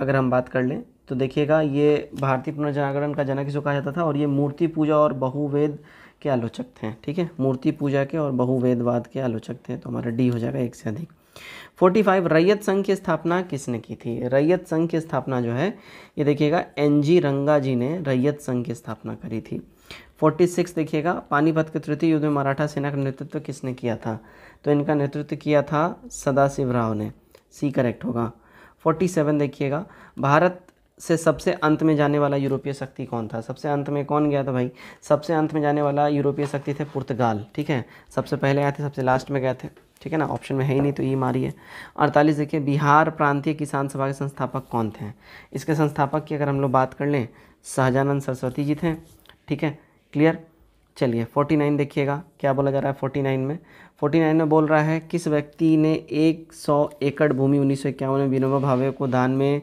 अगर हम बात कर लें तो देखिएगा ये भारतीय पुनर्जागरण का जनक इसको कहा जाता था और ये मूर्ति पूजा और बहुवेद के आलोचक थे ठीक है मूर्ति पूजा के और बहुवेदवाद के आलोचक थे तो हमारा डी हो जाएगा एक से अधिक फोर्टी फाइव रैयत संघ की स्थापना किसने की थी रैयत संघ की स्थापना जो है ये देखिएगा एन जी रंगा जी ने रैयत संघ की स्थापना करी थी फोर्टी सिक्स देखिएगा पानीपत के तृतीय युद्ध में मराठा सेना का नेतृत्व किसने किया था तो इनका नेतृत्व किया था सदाशिव राव ने सी करेक्ट होगा फोर्टी सेवन देखिएगा भारत से सबसे अंत में जाने वाला यूरोपीय शक्ति कौन था सबसे अंत में कौन गया था भाई सबसे अंत में जाने वाला यूरोपीय शक्ति थे पुर्तगाल ठीक है सबसे पहले आए थे सबसे लास्ट में गए थे ठीक है ना ऑप्शन में है ही नहीं तो ई मारिए अड़तालीस देखिए बिहार प्रांतीय किसान सभा के संस्थापक कौन थे इसके संस्थापक की अगर हम लोग बात कर लें शाहजानंद सरस्वती जी थे ठीक है क्लियर चलिए 49 देखिएगा क्या बोला जा रहा है 49 में 49 में बोल रहा है किस व्यक्ति ने 100 एकड़ भूमि उन्नीस में विनोबा भावे को दान में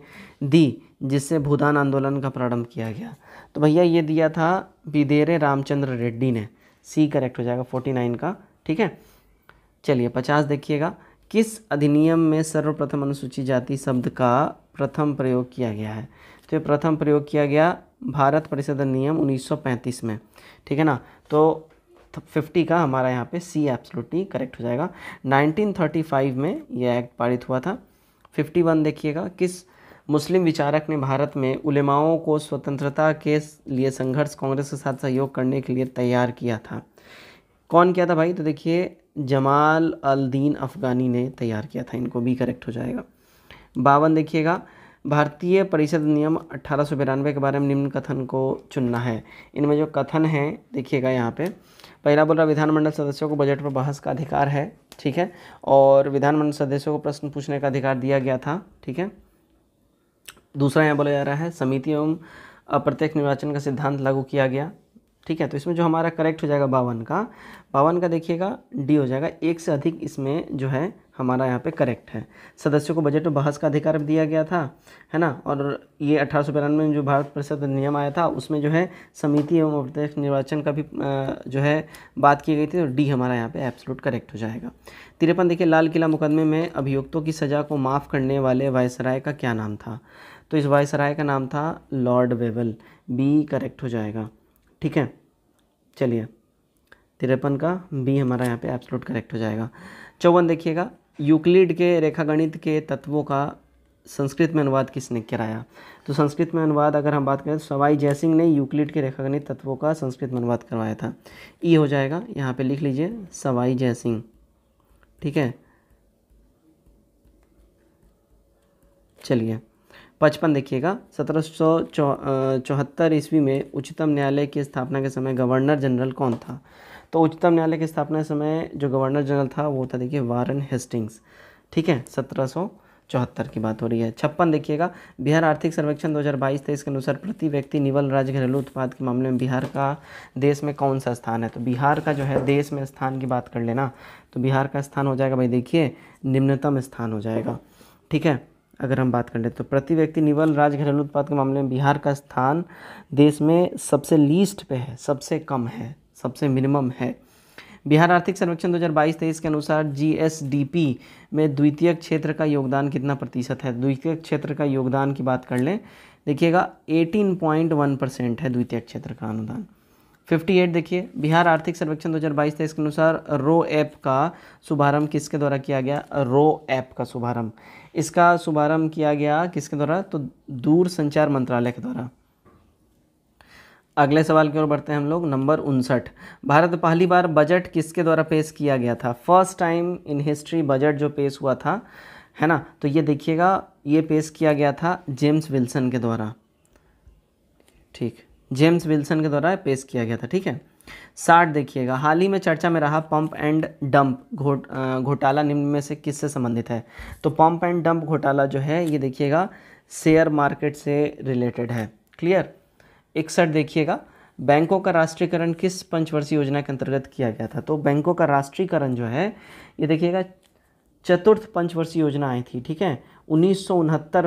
दी जिससे भूदान आंदोलन का प्रारंभ किया गया तो भैया ये दिया था बिदेरे रामचंद्र रेड्डी ने सी करेक्ट हो जाएगा 49 का ठीक है चलिए पचास देखिएगा किस अधिनियम में सर्वप्रथम अनुसूचित जाति शब्द का प्रथम प्रयोग किया गया है तो ये प्रथम प्रयोग किया गया भारत परिषद अधिनियम 1935 में ठीक है ना तो फिफ्टी का हमारा यहाँ पे सी एब्सोल्युटली करेक्ट हो जाएगा 1935 में ये एक्ट पारित हुआ था 51 देखिएगा किस मुस्लिम विचारक ने भारत में उलेमाओं को स्वतंत्रता के लिए संघर्ष कांग्रेस के साथ सहयोग करने के लिए तैयार किया था कौन किया था भाई तो देखिए जमाल अल दीन अफ़गानी ने तैयार किया था इनको भी करेक्ट हो जाएगा बावन देखिएगा भारतीय परिषद नियम अट्ठारह के बारे में निम्न कथन को चुनना है इनमें जो कथन है देखिएगा यहाँ पे पहला बोल रहा विधानमंडल सदस्यों को बजट पर बहस का अधिकार है ठीक है और विधानमंडल सदस्यों को प्रश्न पूछने का अधिकार दिया गया था ठीक है दूसरा यहाँ बोला जा रहा है समिति एवं अप्रत्यक्ष निर्वाचन का सिद्धांत लागू किया गया ठीक है तो इसमें जो हमारा करेक्ट हो जाएगा बावन का बावन का देखिएगा डी हो जाएगा एक से अधिक इसमें जो है हमारा यहाँ पे करेक्ट है सदस्यों को बजट में बहस का अधिकार दिया गया था है ना और ये अठारह सौ बिरानवे में जो भारत परिषद नियम आया था उसमें जो है समिति एवं प्रत्यक्ष निर्वाचन का भी जो है बात की गई थी तो डी हमारा यहाँ पे एब्सोलूट करेक्ट हो जाएगा तिरपन देखिए लाल किला मुकदमे में अभियुक्तों की सज़ा को माफ़ करने वाले वायसराय का क्या नाम था तो इस वायसराय का नाम था लॉर्ड वेवल बी करेक्ट हो जाएगा ठीक है चलिए तिरपन का बी हमारा यहाँ पे एब्सोलूट करेक्ट हो जाएगा चौवन देखिएगा यूक्लिड के रेखागणित के तत्वों का संस्कृत में अनुवाद किसने कराया तो संस्कृत में अनुवाद अगर हम बात करें तो सवाई जयसिंह ने यूक्लिड के रेखागणित तत्वों का संस्कृत में अनुवाद करवाया था ई e हो जाएगा यहाँ पे लिख लीजिए सवाई जयसिंह ठीक है चलिए पचपन देखिएगा सत्रह सौ चौहत्तर ईस्वी में उच्चतम न्यायालय की स्थापना के समय गवर्नर जनरल कौन था तो उच्चतम न्यायालय की स्थापना के समय जो गवर्नर जनरल था वो था देखिए वारन हेस्टिंग्स ठीक है सत्रह सौ चौहत्तर की बात हो रही है छप्पन देखिएगा बिहार आर्थिक सर्वेक्षण 2022 हज़ार के अनुसार प्रति व्यक्ति निवल राज्य घरेलू उत्पाद के मामले में बिहार का देश में कौन सा स्थान है तो बिहार का जो है देश में स्थान की बात कर लेना तो बिहार का स्थान हो जाएगा भाई देखिए निम्नतम स्थान हो जाएगा ठीक है अगर हम बात कर लें तो प्रति व्यक्ति निवल राज्य घरेलू उत्पाद के मामले में बिहार का स्थान देश में सबसे लीस्ट पे है सबसे कम है सबसे मिनिमम है बिहार आर्थिक सर्वेक्षण 2022-23 के अनुसार जी में द्वितीय क्षेत्र का योगदान कितना प्रतिशत है द्वितीय क्षेत्र का योगदान की बात कर लें देखिएगा 18.1 परसेंट है द्वितीय क्षेत्र का अनुदान 58 देखिए बिहार आर्थिक सर्वेक्षण 2022 हज़ार के अनुसार रो ऐप का शुभारंभ किसके द्वारा किया गया रो ऐप का शुभारंभ इसका शुभारंभ किया गया किसके द्वारा तो दूर संचार मंत्रालय के द्वारा अगले सवाल की ओर बढ़ते हैं हम लोग नंबर उनसठ भारत पहली बार बजट किसके द्वारा पेश किया गया था first time in history budget जो पेश हुआ था है ना तो ये देखिएगा ये पेश किया गया था जेम्स विल्सन के द्वारा ठीक जेम्स विल्सन के द्वारा पेश किया गया था ठीक है साठ देखिएगा हाल ही में चर्चा में रहा पंप एंड डंप घोट घोटाला निम्न में से किससे संबंधित है तो पंप एंड डंप घोटाला जो है ये देखिएगा शेयर मार्केट से रिलेटेड है क्लियर इकसठ देखिएगा बैंकों का राष्ट्रीयकरण किस पंचवर्षीय योजना के अंतर्गत किया गया था तो बैंकों का राष्ट्रीयकरण जो है ये देखिएगा चतुर्थ पंचवर्षीय योजना आई थी ठीक है उन्नीस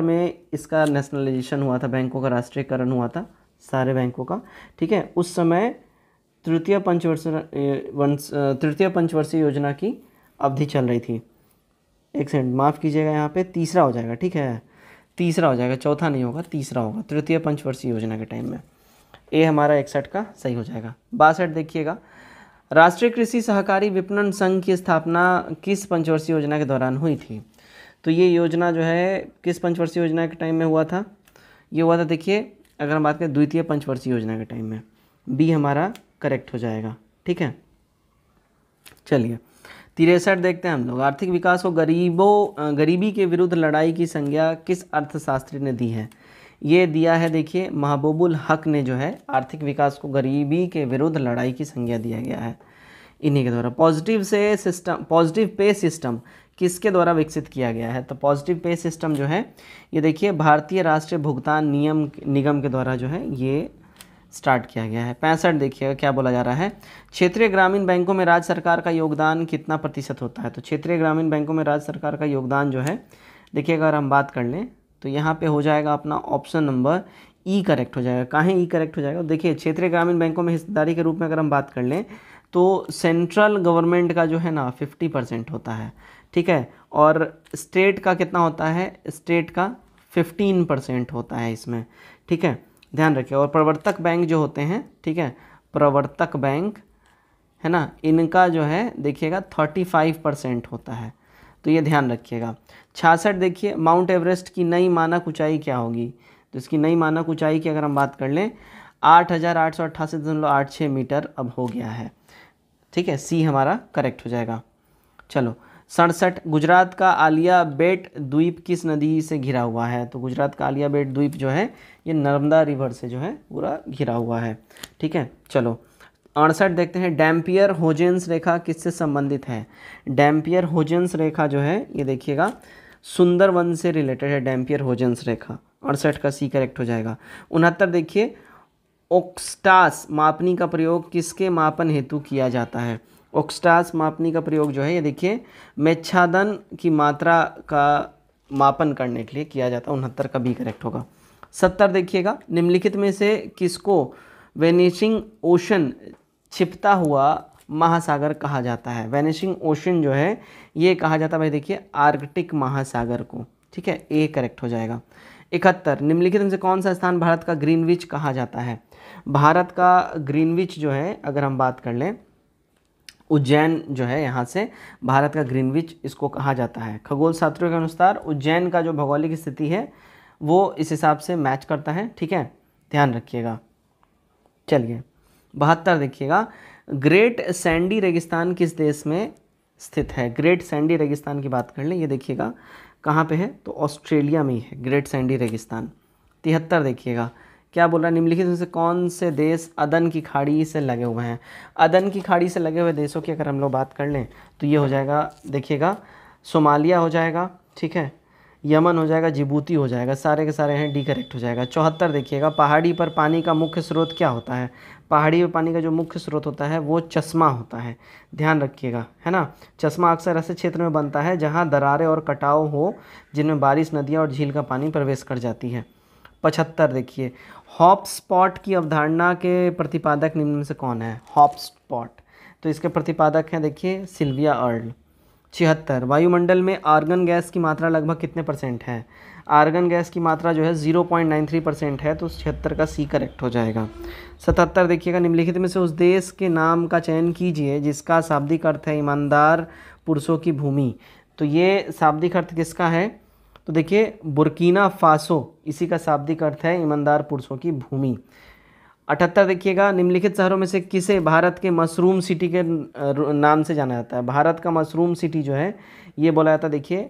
में इसका नेशनलाइजेशन हुआ था बैंकों का राष्ट्रीयकरण हुआ था सारे बैंकों का ठीक है उस समय तृतीय पंचवर्ष वंश तृतीय पंचवर्षीय योजना की अवधि चल रही थी एक सेकंड माफ़ कीजिएगा यहाँ पे तीसरा हो जाएगा ठीक है तीसरा हो जाएगा चौथा नहीं होगा तीसरा होगा तृतीय पंचवर्षीय योजना के टाइम में ए हमारा इकसठ का सही हो जाएगा बासठ देखिएगा राष्ट्रीय कृषि सहकारी विपणन संघ की स्थापना किस पंचवर्षीय योजना के दौरान हुई थी तो ये योजना जो है किस पंचवर्षीय योजना के टाइम में हुआ था ये हुआ था देखिए अगर हम बात करें द्वितीय पंचवर्षीय योजना के टाइम में बी हमारा करेक्ट हो जाएगा ठीक है चलिए तिरसठ देखते हैं हम लोग आर्थिक विकास को गरीबों गरीबी के विरुद्ध लड़ाई की संज्ञा किस अर्थशास्त्री ने दी है ये दिया है देखिए महबूबुल हक ने जो है आर्थिक विकास को गरीबी के विरुद्ध लड़ाई की संज्ञा दिया गया है इन्हीं के द्वारा पॉजिटिव से सिस्टम पॉजिटिव पे सिस्टम किसके द्वारा विकसित किया गया है तो पॉजिटिव पे सिस्टम जो है ये देखिए भारतीय राष्ट्रीय भुगतान नियम निगम के द्वारा जो है ये स्टार्ट किया गया है पैंसठ देखिएगा क्या बोला जा रहा है क्षेत्रीय ग्रामीण बैंकों में राज्य सरकार का योगदान कितना प्रतिशत होता है तो क्षेत्रीय ग्रामीण बैंकों में राज्य सरकार का योगदान जो है देखिए अगर हम बात कर लें तो यहाँ पे हो जाएगा अपना ऑप्शन नंबर ई करेक्ट हो जाएगा कहाँ ई e करेक्ट हो जाएगा तो देखिए क्षेत्रीय ग्रामीण बैंकों में हिस्सेदारी के रूप में अगर हम बात कर लें तो सेंट्रल गवर्नमेंट का जो है ना फिफ्टी परसेंट होता है ठीक है और स्टेट का कितना होता है स्टेट का 15 परसेंट होता है इसमें ठीक है ध्यान रखिए और प्रवर्तक बैंक जो होते हैं ठीक है प्रवर्तक बैंक है ना इनका जो है देखिएगा 35 परसेंट होता है तो ये ध्यान रखिएगा छियासठ देखिए माउंट एवरेस्ट की नई मानक ऊंचाई क्या होगी तो इसकी नई मानक ऊंचाई की अगर हम बात कर लें आठ हज़ार आठ सौ अट्ठासी दशमलव आठ छः मीटर अब हो गया है ठीक है सी हमारा करेक्ट हो जाएगा चलो सड़सठ गुजरात का आलिया बेट द्वीप किस नदी से घिरा हुआ है तो गुजरात का आलिया बेट द्वीप जो है ये नर्मदा रिवर से जो है पूरा घिरा हुआ है ठीक है चलो अड़सठ देखते हैं डैम्पियर होजेंस रेखा किससे संबंधित है डैम्पियर होजेंस रेखा जो है ये देखिएगा सुंदरवन से रिलेटेड है डैम्पियर होजेंस रेखा अड़सठ का सी करेक्ट हो जाएगा उनहत्तर देखिए ओक्सटास मापनी का प्रयोग किसके मापन हेतु किया जाता है ओक्स्टास मापनी का प्रयोग जो है ये देखिए मेच्छादन की मात्रा का मापन करने के लिए किया जाता है उनहत्तर का भी करेक्ट होगा सत्तर देखिएगा निम्नलिखित में से किसको वेनिशिंग ओशन छिपता हुआ महासागर कहा जाता है वेनिशिंग ओशन जो है ये कहा जाता है भाई देखिए आर्कटिक महासागर को ठीक है ए करेक्ट हो जाएगा इकहत्तर निम्नलिखित में से कौन सा स्थान भारत का ग्रीनविच कहा जाता है भारत का ग्रीनविच जो है अगर हम बात कर लें उज्जैन जो है यहाँ से भारत का ग्रीनविच इसको कहा जाता है खगोल शास्त्रों के अनुसार उज्जैन का जो भौगोलिक स्थिति है वो इस हिसाब से मैच करता है ठीक है ध्यान रखिएगा चलिए बहत्तर देखिएगा ग्रेट सैंडी रेगिस्तान किस देश में स्थित है ग्रेट सैंडी रेगिस्तान की बात कर लें ये देखिएगा कहाँ पे है तो ऑस्ट्रेलिया में ही है ग्रेट सैंडी रेगिस्तान तिहत्तर देखिएगा क्या बोल रहा है निम्नलिखित में से कौन से देश अदन की खाड़ी से लगे हुए हैं अदन की खाड़ी से लगे हुए देशों की अगर हम लोग बात कर लें तो ये हो जाएगा देखिएगा सोमालिया हो जाएगा ठीक है यमन हो जाएगा जिबूती हो जाएगा सारे के सारे हैं डी करेक्ट हो जाएगा चौहत्तर देखिएगा पहाड़ी पर पानी का मुख्य स्रोत क्या होता है पहाड़ी पर पानी का जो मुख्य स्रोत होता है वो चश्मा होता है ध्यान रखिएगा है ना चश्मा अक्सर ऐसे क्षेत्र में बनता है जहाँ दरारें और कटाव हो जिनमें बारिश नदियाँ और झील का पानी प्रवेश कर जाती है पचहत्तर देखिए हॉप स्पॉट की अवधारणा के प्रतिपादक निम्न में से कौन है हॉप स्पॉट तो इसके प्रतिपादक हैं देखिए सिल्विया अर्ल छिहत्तर वायुमंडल में आर्गन गैस की मात्रा लगभग कितने परसेंट है आर्गन गैस की मात्रा जो है 0.93 परसेंट है तो छिहत्तर का सी करेक्ट हो जाएगा सतहत्तर देखिएगा निम्नलिखित में से उस देश के नाम का चयन कीजिए जिसका शाब्दिक अर्थ है ईमानदार पुरुषों की भूमि तो ये शाब्दिक अर्थ किसका है तो देखिए बुरकीना फासो इसी का शाब्दिक अर्थ है ईमानदार पुरुषों की भूमि अठहत्तर देखिएगा निम्नलिखित शहरों में से किसे भारत के मशरूम सिटी के नाम से जाना जाता है भारत का मशरूम सिटी जो है ये बोला जाता है देखिए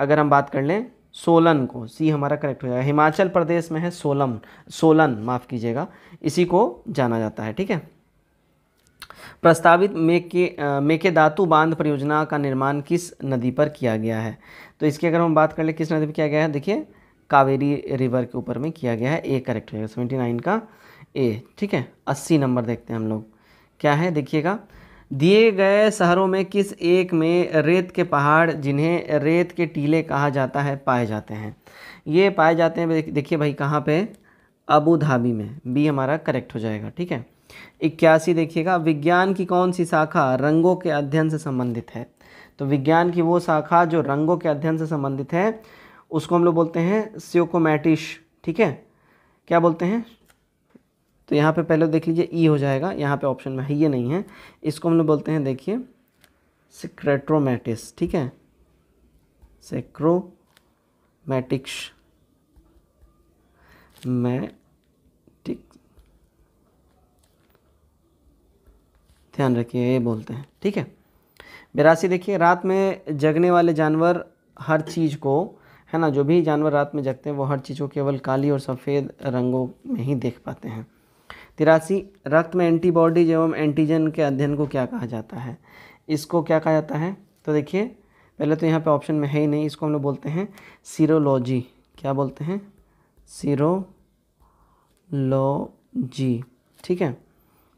अगर हम बात कर लें सोलन को सी हमारा करेक्ट हो जाएगा हिमाचल प्रदेश में है सोलम सोलन माफ़ कीजिएगा इसी को जाना जाता है ठीक है प्रस्तावित मेके मेके धातु बांध परियोजना का निर्माण किस नदी पर किया गया है तो इसकी अगर हम बात कर ले किस नदी पर किया गया है देखिए कावेरी रिवर के ऊपर में किया गया है ए करेक्ट होगा सेवेंटी नाइन का ए ठीक है अस्सी नंबर देखते हैं हम लोग क्या है देखिएगा दिए गए शहरों में किस एक में रेत के पहाड़ जिन्हें रेत के टीले कहा जाता है पाए जाते हैं ये पाए जाते हैं देखिए भाई कहाँ पे अबू धाबी में बी हमारा करेक्ट हो जाएगा ठीक है इक्यासी देखिएगा विज्ञान की कौन सी शाखा रंगों के अध्ययन से संबंधित है तो विज्ञान की वो शाखा जो रंगों के अध्ययन से संबंधित है उसको हम लोग बोलते हैं सियोकोमैटिश ठीक है क्या बोलते हैं तो यहाँ पे पहले देख लीजिए ई हो जाएगा यहाँ पे ऑप्शन में है ये नहीं है इसको हम लोग बोलते हैं देखिए सिक्रेट्रोमैटिस ठीक है सेक्रोमैटिक्स मैं ध्यान रखिए ये बोलते हैं ठीक है बेरासी देखिए रात में जगने वाले जानवर हर चीज़ को है ना जो भी जानवर रात में जगते हैं वो हर चीज़ को केवल काली और सफ़ेद रंगों में ही देख पाते हैं तिरासी रक्त में एंटीबॉडीज एवं एंटीजन के अध्ययन को क्या कहा जाता है इसको क्या कहा जाता है तो देखिए पहले तो यहाँ पे ऑप्शन में है ही नहीं इसको हम लोग बोलते हैं सीरोलॉजी क्या बोलते हैं सीरोलॉजी ठीक है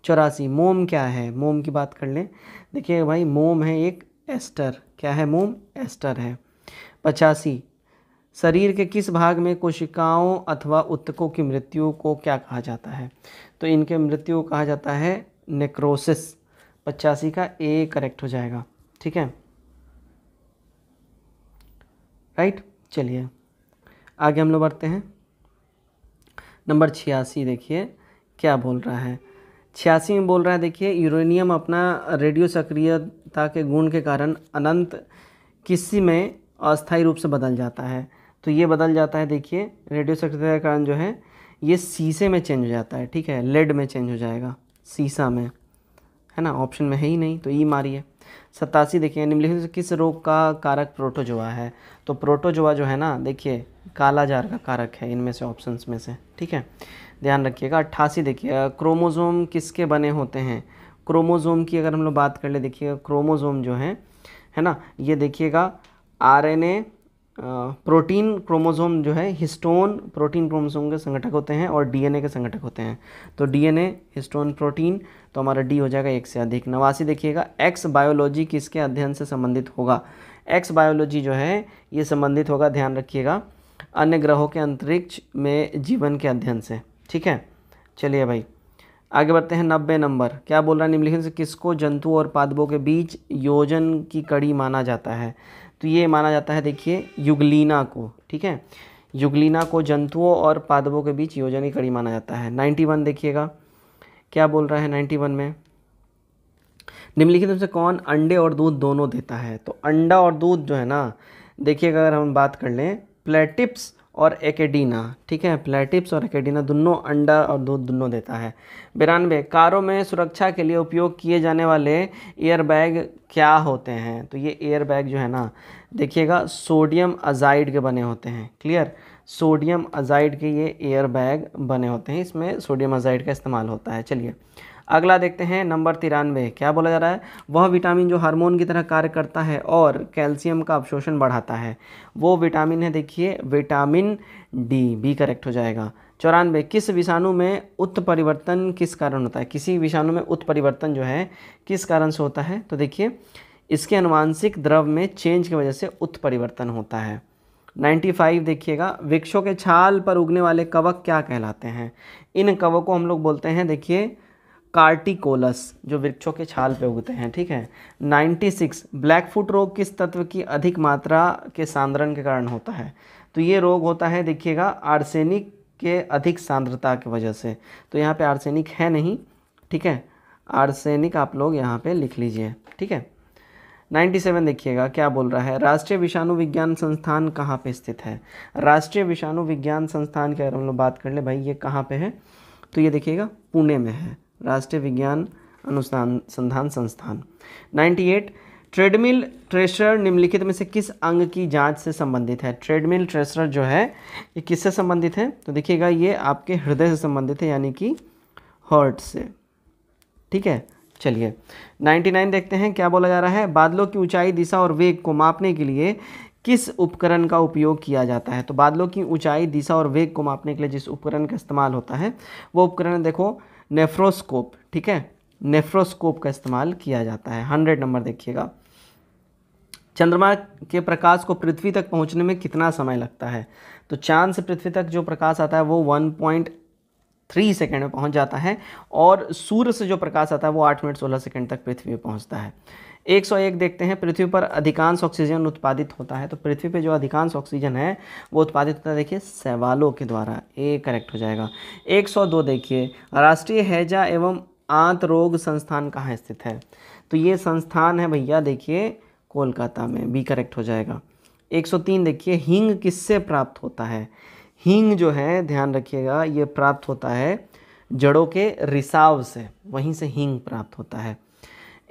चौरासी मोम क्या है मोम की बात कर लें देखिए भाई मोम है एक एस्टर क्या है मोम एस्टर है पचासी शरीर के किस भाग में कोशिकाओं अथवा उत्तकों की मृत्यु को क्या कहा जाता है तो इनके मृत्यु कहा जाता है नेक्रोसिस पचासी का ए करेक्ट हो जाएगा ठीक है राइट चलिए आगे हम लोग बढ़ते हैं नंबर छियासी देखिए क्या बोल रहा है छियासी में बोल रहा है देखिए यूरेनियम अपना रेडियो सक्रियता के गुण के कारण अनंत किसी में अस्थायी रूप से बदल जाता है तो ये बदल जाता है देखिए रेडियो सक्रियता के कारण जो है ये शीशे में चेंज हो जाता है ठीक है लेड में चेंज हो जाएगा सीसा में है ना ऑप्शन में है ही नहीं तो ई मारिए सतासी देखिए निम्नलिखित किस रोग का कारक प्रोटोजोआ है तो प्रोटोजोआ जो है ना देखिए कालाजार का कारक है इनमें से ऑप्शंस में से ठीक है ध्यान रखिएगा अट्ठासी देखिएगा क्रोमोज़ोम किसके बने होते हैं क्रोमोज़ोम की अगर हम लोग बात कर ले देखिएगा क्रोमोज़ोम जो है है ना ये देखिएगा आरएनए प्रोटीन क्रोमोज़ोम जो है हिस्टोन प्रोटीन क्रोमोजोम के संगठक होते हैं और डीएनए के संगठक होते हैं तो डीएनए हिस्टोन प्रोटीन तो हमारा डी हो जाएगा एक से अधिक नवासी देखिएगा एक्स बायोलॉजी किसके अध्ययन से संबंधित होगा एक्स बायोलॉजी जो है ये संबंधित होगा ध्यान रखिएगा अन्य ग्रहों के अंतरिक्ष में जीवन के अध्ययन से ठीक है चलिए भाई आगे बढ़ते हैं नब्बे नंबर क्या बोल रहा है निम्नलिखित से किसको जंतु और पादपों के बीच योजन की कड़ी माना जाता है तो ये माना जाता है देखिए युगलीना को ठीक है युगलीना को जंतुओं और पादपों के बीच योजन की कड़ी माना जाता है नाइन्टी वन देखिएगा क्या बोल रहा है नाइन्टी वन में निम्नलिखित में से कौन अंडे और दूध दोनों देता है तो अंडा और दूध जो है ना देखिएगा अगर हम बात कर लें प्लेटिप्स और एकेडीना ठीक है प्लेटिप्स और एकेडीना दोनों अंडा और दूध दोनों देता है बिरानवे कारों में सुरक्षा के लिए उपयोग किए जाने वाले एयरबैग क्या होते हैं तो ये एयरबैग जो है ना देखिएगा सोडियम अजाइड के बने होते हैं क्लियर सोडियम अजाइड के ये एयरबैग बने होते हैं इसमें सोडियम अजाइड का इस्तेमाल होता है चलिए अगला देखते हैं नंबर तिरानवे क्या बोला जा रहा है वह विटामिन जो हार्मोन की तरह कार्य करता है और कैल्शियम का अवशोषण बढ़ाता है वो विटामिन है देखिए विटामिन डी बी करेक्ट हो जाएगा चौरानवे किस विषाणु में उत्परिवर्तन किस कारण होता है किसी विषाणु में उत्परिवर्तन जो है किस कारण से होता है तो देखिए इसके अनुवांशिक द्रव में चेंज की वजह से उत्परिवर्तन होता है 95 देखिएगा वृक्षों के छाल पर उगने वाले कवक क्या कहलाते हैं इन कवक को हम लोग बोलते हैं देखिए कार्टिकोलस जो वृक्षों के छाल पे उगते हैं ठीक है 96 ब्लैक फुट रोग किस तत्व की अधिक मात्रा के सांद्रण के कारण होता है तो ये रोग होता है देखिएगा आर्सेनिक के अधिक सांद्रता की वजह से तो यहाँ पे आर्सेनिक है नहीं ठीक है आर्सेनिक आप लोग यहाँ पे लिख लीजिए ठीक है 97 देखिएगा क्या बोल रहा है राष्ट्रीय विषाणु विज्ञान संस्थान कहाँ पे स्थित है राष्ट्रीय विषाणु विज्ञान संस्थान की अगर हम लोग बात कर ले भाई ये कहाँ पे है तो ये देखिएगा पुणे में है राष्ट्रीय विज्ञान अनुसंधान संस्थान 98 ट्रेडमिल ट्रेसर निम्नलिखित में से किस अंग की जांच से संबंधित है ट्रेडमिल ट्रेसर जो है ये किससे संबंधित है तो देखिएगा ये आपके हृदय से संबंधित है यानी कि हर्ट से ठीक है चलिए 99 देखते हैं क्या बोला जा रहा है बादलों की ऊंचाई दिशा और वेग को मापने के लिए किस उपकरण का उपयोग किया जाता है तो बादलों की ऊंचाई दिशा और वेग को मापने के लिए जिस उपकरण का इस्तेमाल होता है वो उपकरण देखो नेफ्रोस्कोप ठीक है नेफ्रोस्कोप का इस्तेमाल किया जाता है हंड्रेड नंबर देखिएगा चंद्रमा के प्रकाश को पृथ्वी तक पहुंचने में कितना समय लगता है तो चांद से पृथ्वी तक जो प्रकाश आता है वो वन पॉइंट थ्री सेकेंड में पहुंच जाता है और सूर्य से जो प्रकाश आता है वो आठ मिनट सोलह सेकेंड तक पृथ्वी में पहुंचता है 101 देखते हैं पृथ्वी पर अधिकांश ऑक्सीजन उत्पादित होता है तो पृथ्वी पे जो अधिकांश ऑक्सीजन है वो उत्पादित होता है देखिए सवालों के द्वारा ए करेक्ट हो जाएगा 102 देखिए राष्ट्रीय हैजा एवं आंत रोग संस्थान कहाँ स्थित है तो ये संस्थान है भैया देखिए कोलकाता में बी करेक्ट हो जाएगा 103 देखिए हींग किससे प्राप्त होता है हींग जो है ध्यान रखिएगा ये प्राप्त होता है जड़ों के रिसाव से वहीं से हींग प्राप्त होता है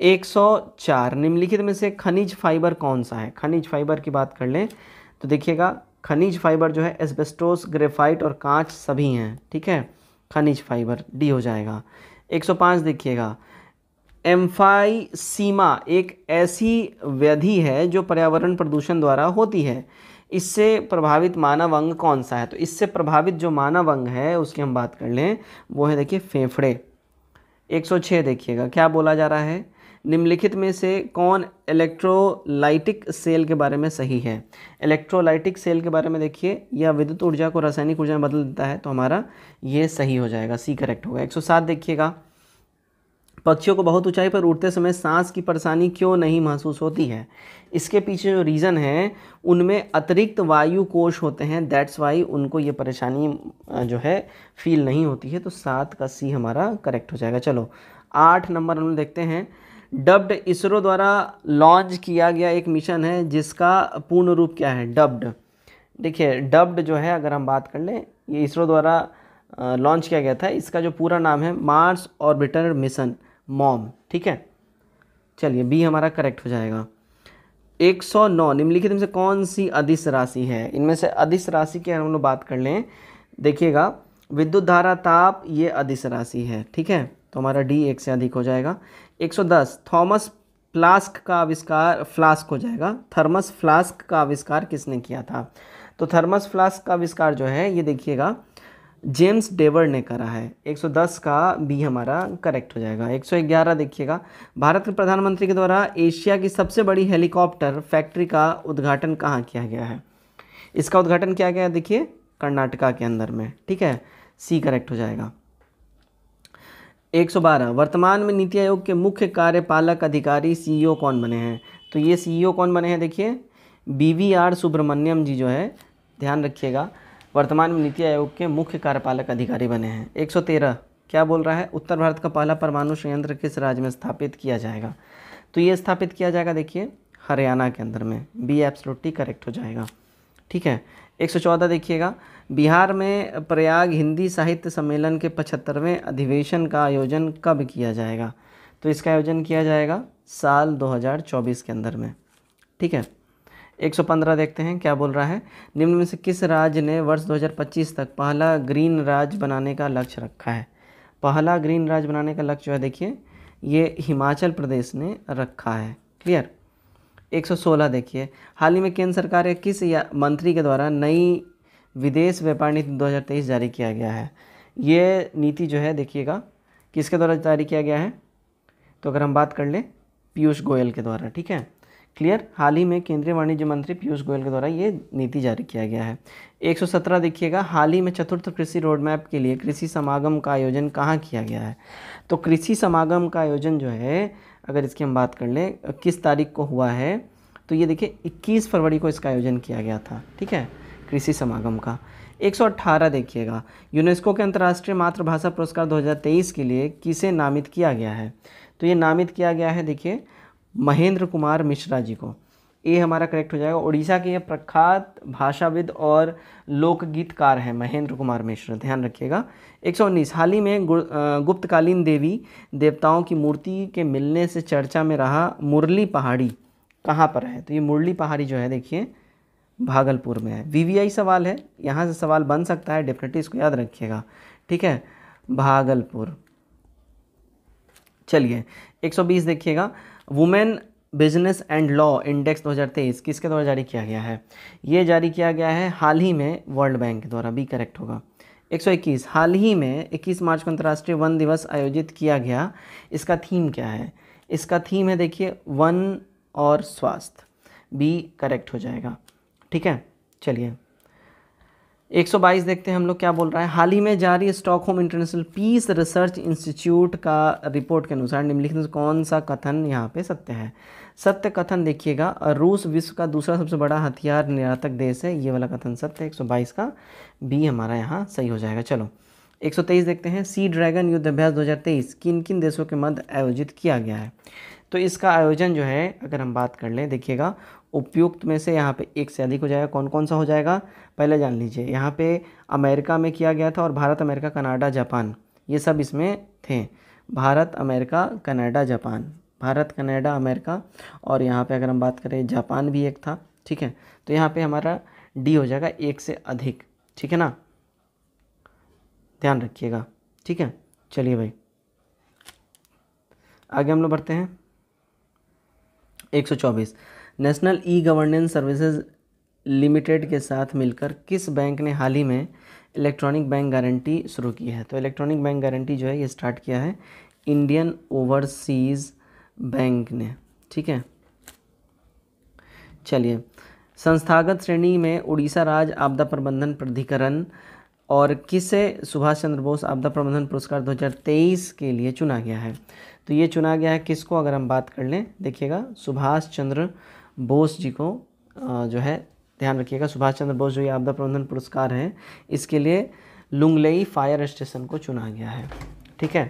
104 निम्नलिखित में से खनिज फाइबर कौन सा है खनिज फाइबर की बात कर लें तो देखिएगा खनिज फाइबर जो है एस्बेस्टोस ग्रेफाइट और कांच सभी हैं ठीक है खनिज फाइबर डी हो जाएगा 105 देखिएगा एम्फाइसीमा एक ऐसी व्याधि है जो पर्यावरण प्रदूषण द्वारा होती है इससे प्रभावित मानव अंग कौन सा है तो इससे प्रभावित जो मानव अंग है उसकी हम बात कर लें वो है देखिए फेफड़े 106 देखिएगा क्या बोला जा रहा है निम्नलिखित में से कौन इलेक्ट्रोलाइटिक सेल के बारे में सही है इलेक्ट्रोलाइटिक सेल के बारे में देखिए यह विद्युत ऊर्जा को रासायनिक ऊर्जा में बदल देता है तो हमारा ये सही हो जाएगा सी करेक्ट होगा 107 देखिएगा पक्षियों को बहुत ऊंचाई पर उड़ते समय सांस की परेशानी क्यों नहीं महसूस होती है इसके पीछे जो रीज़न है उनमें अतिरिक्त वायु कोश होते हैं दैट्स वाई उनको ये परेशानी जो है फील नहीं होती है तो सात का सी हमारा करेक्ट हो जाएगा चलो आठ नंबर हम देखते हैं डब्ड इसरो द्वारा लॉन्च किया गया एक मिशन है जिसका पूर्ण रूप क्या है डब्ड देखिए डब्ड जो है अगर हम बात कर लें ये इसरो द्वारा लॉन्च किया गया था इसका जो पूरा नाम है मार्स ऑर्बिटर मिशन मॉम ठीक है चलिए बी हमारा करेक्ट हो जाएगा 109 निम्नलिखित में से कौन सी अधिस राशि है इनमें से अधिस राशि की हम लोग बात कर लें देखिएगा विद्युत धारा ताप ये अधिस राशि है ठीक है तो हमारा डी एक से अधिक हो जाएगा 110 थॉमस फ्लास्क का आविष्कार फ्लास्क हो जाएगा थर्मस फ्लास्क का आविष्कार किसने किया था तो थर्मस फ्लास्क का आविष्कार जो है ये देखिएगा जेम्स डेवर ने करा है 110 का बी हमारा करेक्ट हो जाएगा 111 देखिएगा भारत के प्रधानमंत्री के द्वारा एशिया की सबसे बड़ी हेलीकॉप्टर फैक्ट्री का उद्घाटन कहाँ किया गया है इसका उद्घाटन किया गया देखिए कर्नाटका के अंदर में ठीक है सी करेक्ट हो जाएगा 112 वर्तमान में नीति आयोग के मुख्य कार्यपालक अधिकारी सीईओ कौन बने हैं तो ये सीईओ कौन बने हैं देखिए बीवीआर सुब्रमण्यम जी जो है ध्यान रखिएगा वर्तमान में नीति आयोग के मुख्य कार्यपालक अधिकारी बने हैं 113 क्या बोल रहा है उत्तर भारत का पहला परमाणु संयंत्र किस राज्य में स्थापित किया जाएगा तो ये स्थापित किया जाएगा देखिए हरियाणा के अंदर में बी एप्स करेक्ट हो जाएगा ठीक है एक देखिएगा बिहार में प्रयाग हिंदी साहित्य सम्मेलन के पचहत्तरवें अधिवेशन का आयोजन कब किया जाएगा तो इसका आयोजन किया जाएगा साल 2024 के अंदर में ठीक है 115 देखते हैं क्या बोल रहा है निम्न में से किस राज्य ने वर्ष 2025 तक पहला ग्रीन राज बनाने का लक्ष्य रखा है पहला ग्रीन राज बनाने का लक्ष्य जो है देखिए ये हिमाचल प्रदेश ने रखा है क्लियर 116 देखिए हाल ही में केंद्र सरकार या किस या मंत्री के द्वारा नई विदेश व्यापार नीति 2023 जारी किया गया है ये नीति जो है देखिएगा किसके द्वारा जारी किया गया है तो अगर हम बात कर लें पीयूष गोयल के द्वारा ठीक है क्लियर हाल ही में केंद्रीय वाणिज्य मंत्री पीयूष गोयल के द्वारा ये नीति जारी किया गया है 117 देखिएगा हाल ही में चतुर्थ कृषि रोड मैप के लिए कृषि समागम का आयोजन कहाँ किया गया है तो कृषि समागम का आयोजन जो है अगर इसकी हम बात कर लें किस तारीख को हुआ है तो ये देखिए 21 फरवरी को इसका आयोजन किया गया था ठीक है कृषि समागम का 118 देखिएगा यूनेस्को के अंतर्राष्ट्रीय मातृभाषा पुरस्कार 2023 के लिए किसे नामित किया गया है तो ये नामित किया गया है देखिए महेंद्र कुमार मिश्रा जी को ये हमारा करेक्ट हो जाएगा उड़ीसा के ये प्रख्यात भाषाविद और लोकगीतकार हैं महेंद्र कुमार मिश्र ध्यान रखिएगा 119 हाल ही में गुप्तकालीन देवी देवताओं की मूर्ति के मिलने से चर्चा में रहा मुरली पहाड़ी कहाँ पर है तो ये मुरली पहाड़ी जो है देखिए भागलपुर में है वीवीआई सवाल है यहाँ से सवाल बन सकता है डेफिनेटली इसको याद रखिएगा ठीक है भागलपुर चलिए 120 देखिएगा women business and law index 2023 किसके द्वारा जारी किया गया है ये जारी किया गया है हाल ही में वर्ल्ड बैंक के द्वारा भी करेक्ट होगा 121 हाल ही में 21 मार्च को अंतर्राष्ट्रीय वन दिवस आयोजित किया गया इसका थीम क्या है इसका थीम है देखिए वन और स्वास्थ्य बी करेक्ट हो जाएगा ठीक है चलिए 122 देखते हैं हम लोग क्या बोल रहा है हाल ही में जारी Stockholm international peace research institute का रिपोर्ट के अनुसार निम्नलिखित कौन सा कथन यहाँ पे सत्य है सत्य कथन देखिएगा रूस विश्व का दूसरा सबसे बड़ा हथियार निर्यातक देश है ये वाला कथन सत्य है का बी हमारा यहाँ सही हो जाएगा चलो 123 देखते हैं सी ड्रैगन युद्ध अभ्यास 2023 किन किन देशों के मध्य आयोजित किया गया है तो इसका आयोजन जो है अगर हम बात कर लें देखिएगा उपयुक्त में से यहाँ पे एक से अधिक हो जाएगा कौन कौन सा हो जाएगा पहले जान लीजिए यहाँ पे अमेरिका में किया गया था और भारत अमेरिका कनाडा जापान ये सब इसमें थे Bharat America Canada Japan Bharat Canada America और यहाँ पे अगर हम बात करें जापान भी एक था ठीक है तो यहाँ पे हमारा डी हो जाएगा एक से अधिक ठीक है ना ध्यान रखिएगा ठीक है चलिए भाई आगे हम लोग बढ़ते हैं एक सौ चौबीस national E governance services limited के साथ मिलकर किस बैंक ने हाल ही में इलेक्ट्रॉनिक बैंक गारंटी शुरू की है तो इलेक्ट्रॉनिक बैंक गारंटी जो है ये स्टार्ट किया है इंडियन ओवरसीज़ बैंक ने ठीक है चलिए संस्थागत श्रेणी में उड़ीसा राज्य आपदा प्रबंधन प्राधिकरण और किसे सुभाष चंद्र बोस आपदा प्रबंधन पुरस्कार 2023 के लिए चुना गया है तो ये चुना गया है किसको अगर हम बात कर लें देखिएगा सुभाष चंद्र बोस जी को जो है ध्यान रखिएगा सुभाष चंद्र बोस जो ये आपदा प्रबंधन पुरस्कार है इसके लिए लुंगलई फायर स्टेशन को चुना गया है ठीक है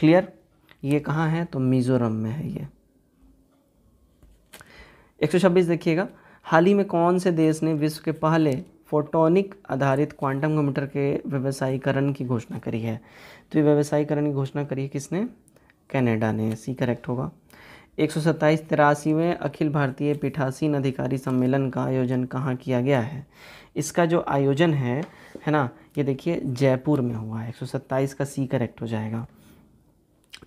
क्लियर ये कहाँ है तो मिज़ोरम में है ये 126 देखिएगा हाल ही में कौन से देश ने विश्व के पहले फोटोनिक आधारित क्वांटम कंप्यूटर के व्यवसायीकरण की घोषणा करी है तो ये व्यवसायीकरण की घोषणा करी है किसने कनाडा ने सी करेक्ट होगा एक सौ सत्ताईस तिरासीवें अखिल भारतीय पीठासीन अधिकारी सम्मेलन का आयोजन कहाँ किया गया है इसका जो आयोजन है है ना ये देखिए जयपुर में हुआ है एक सौ सत्ताईस का सी करेक्ट हो जाएगा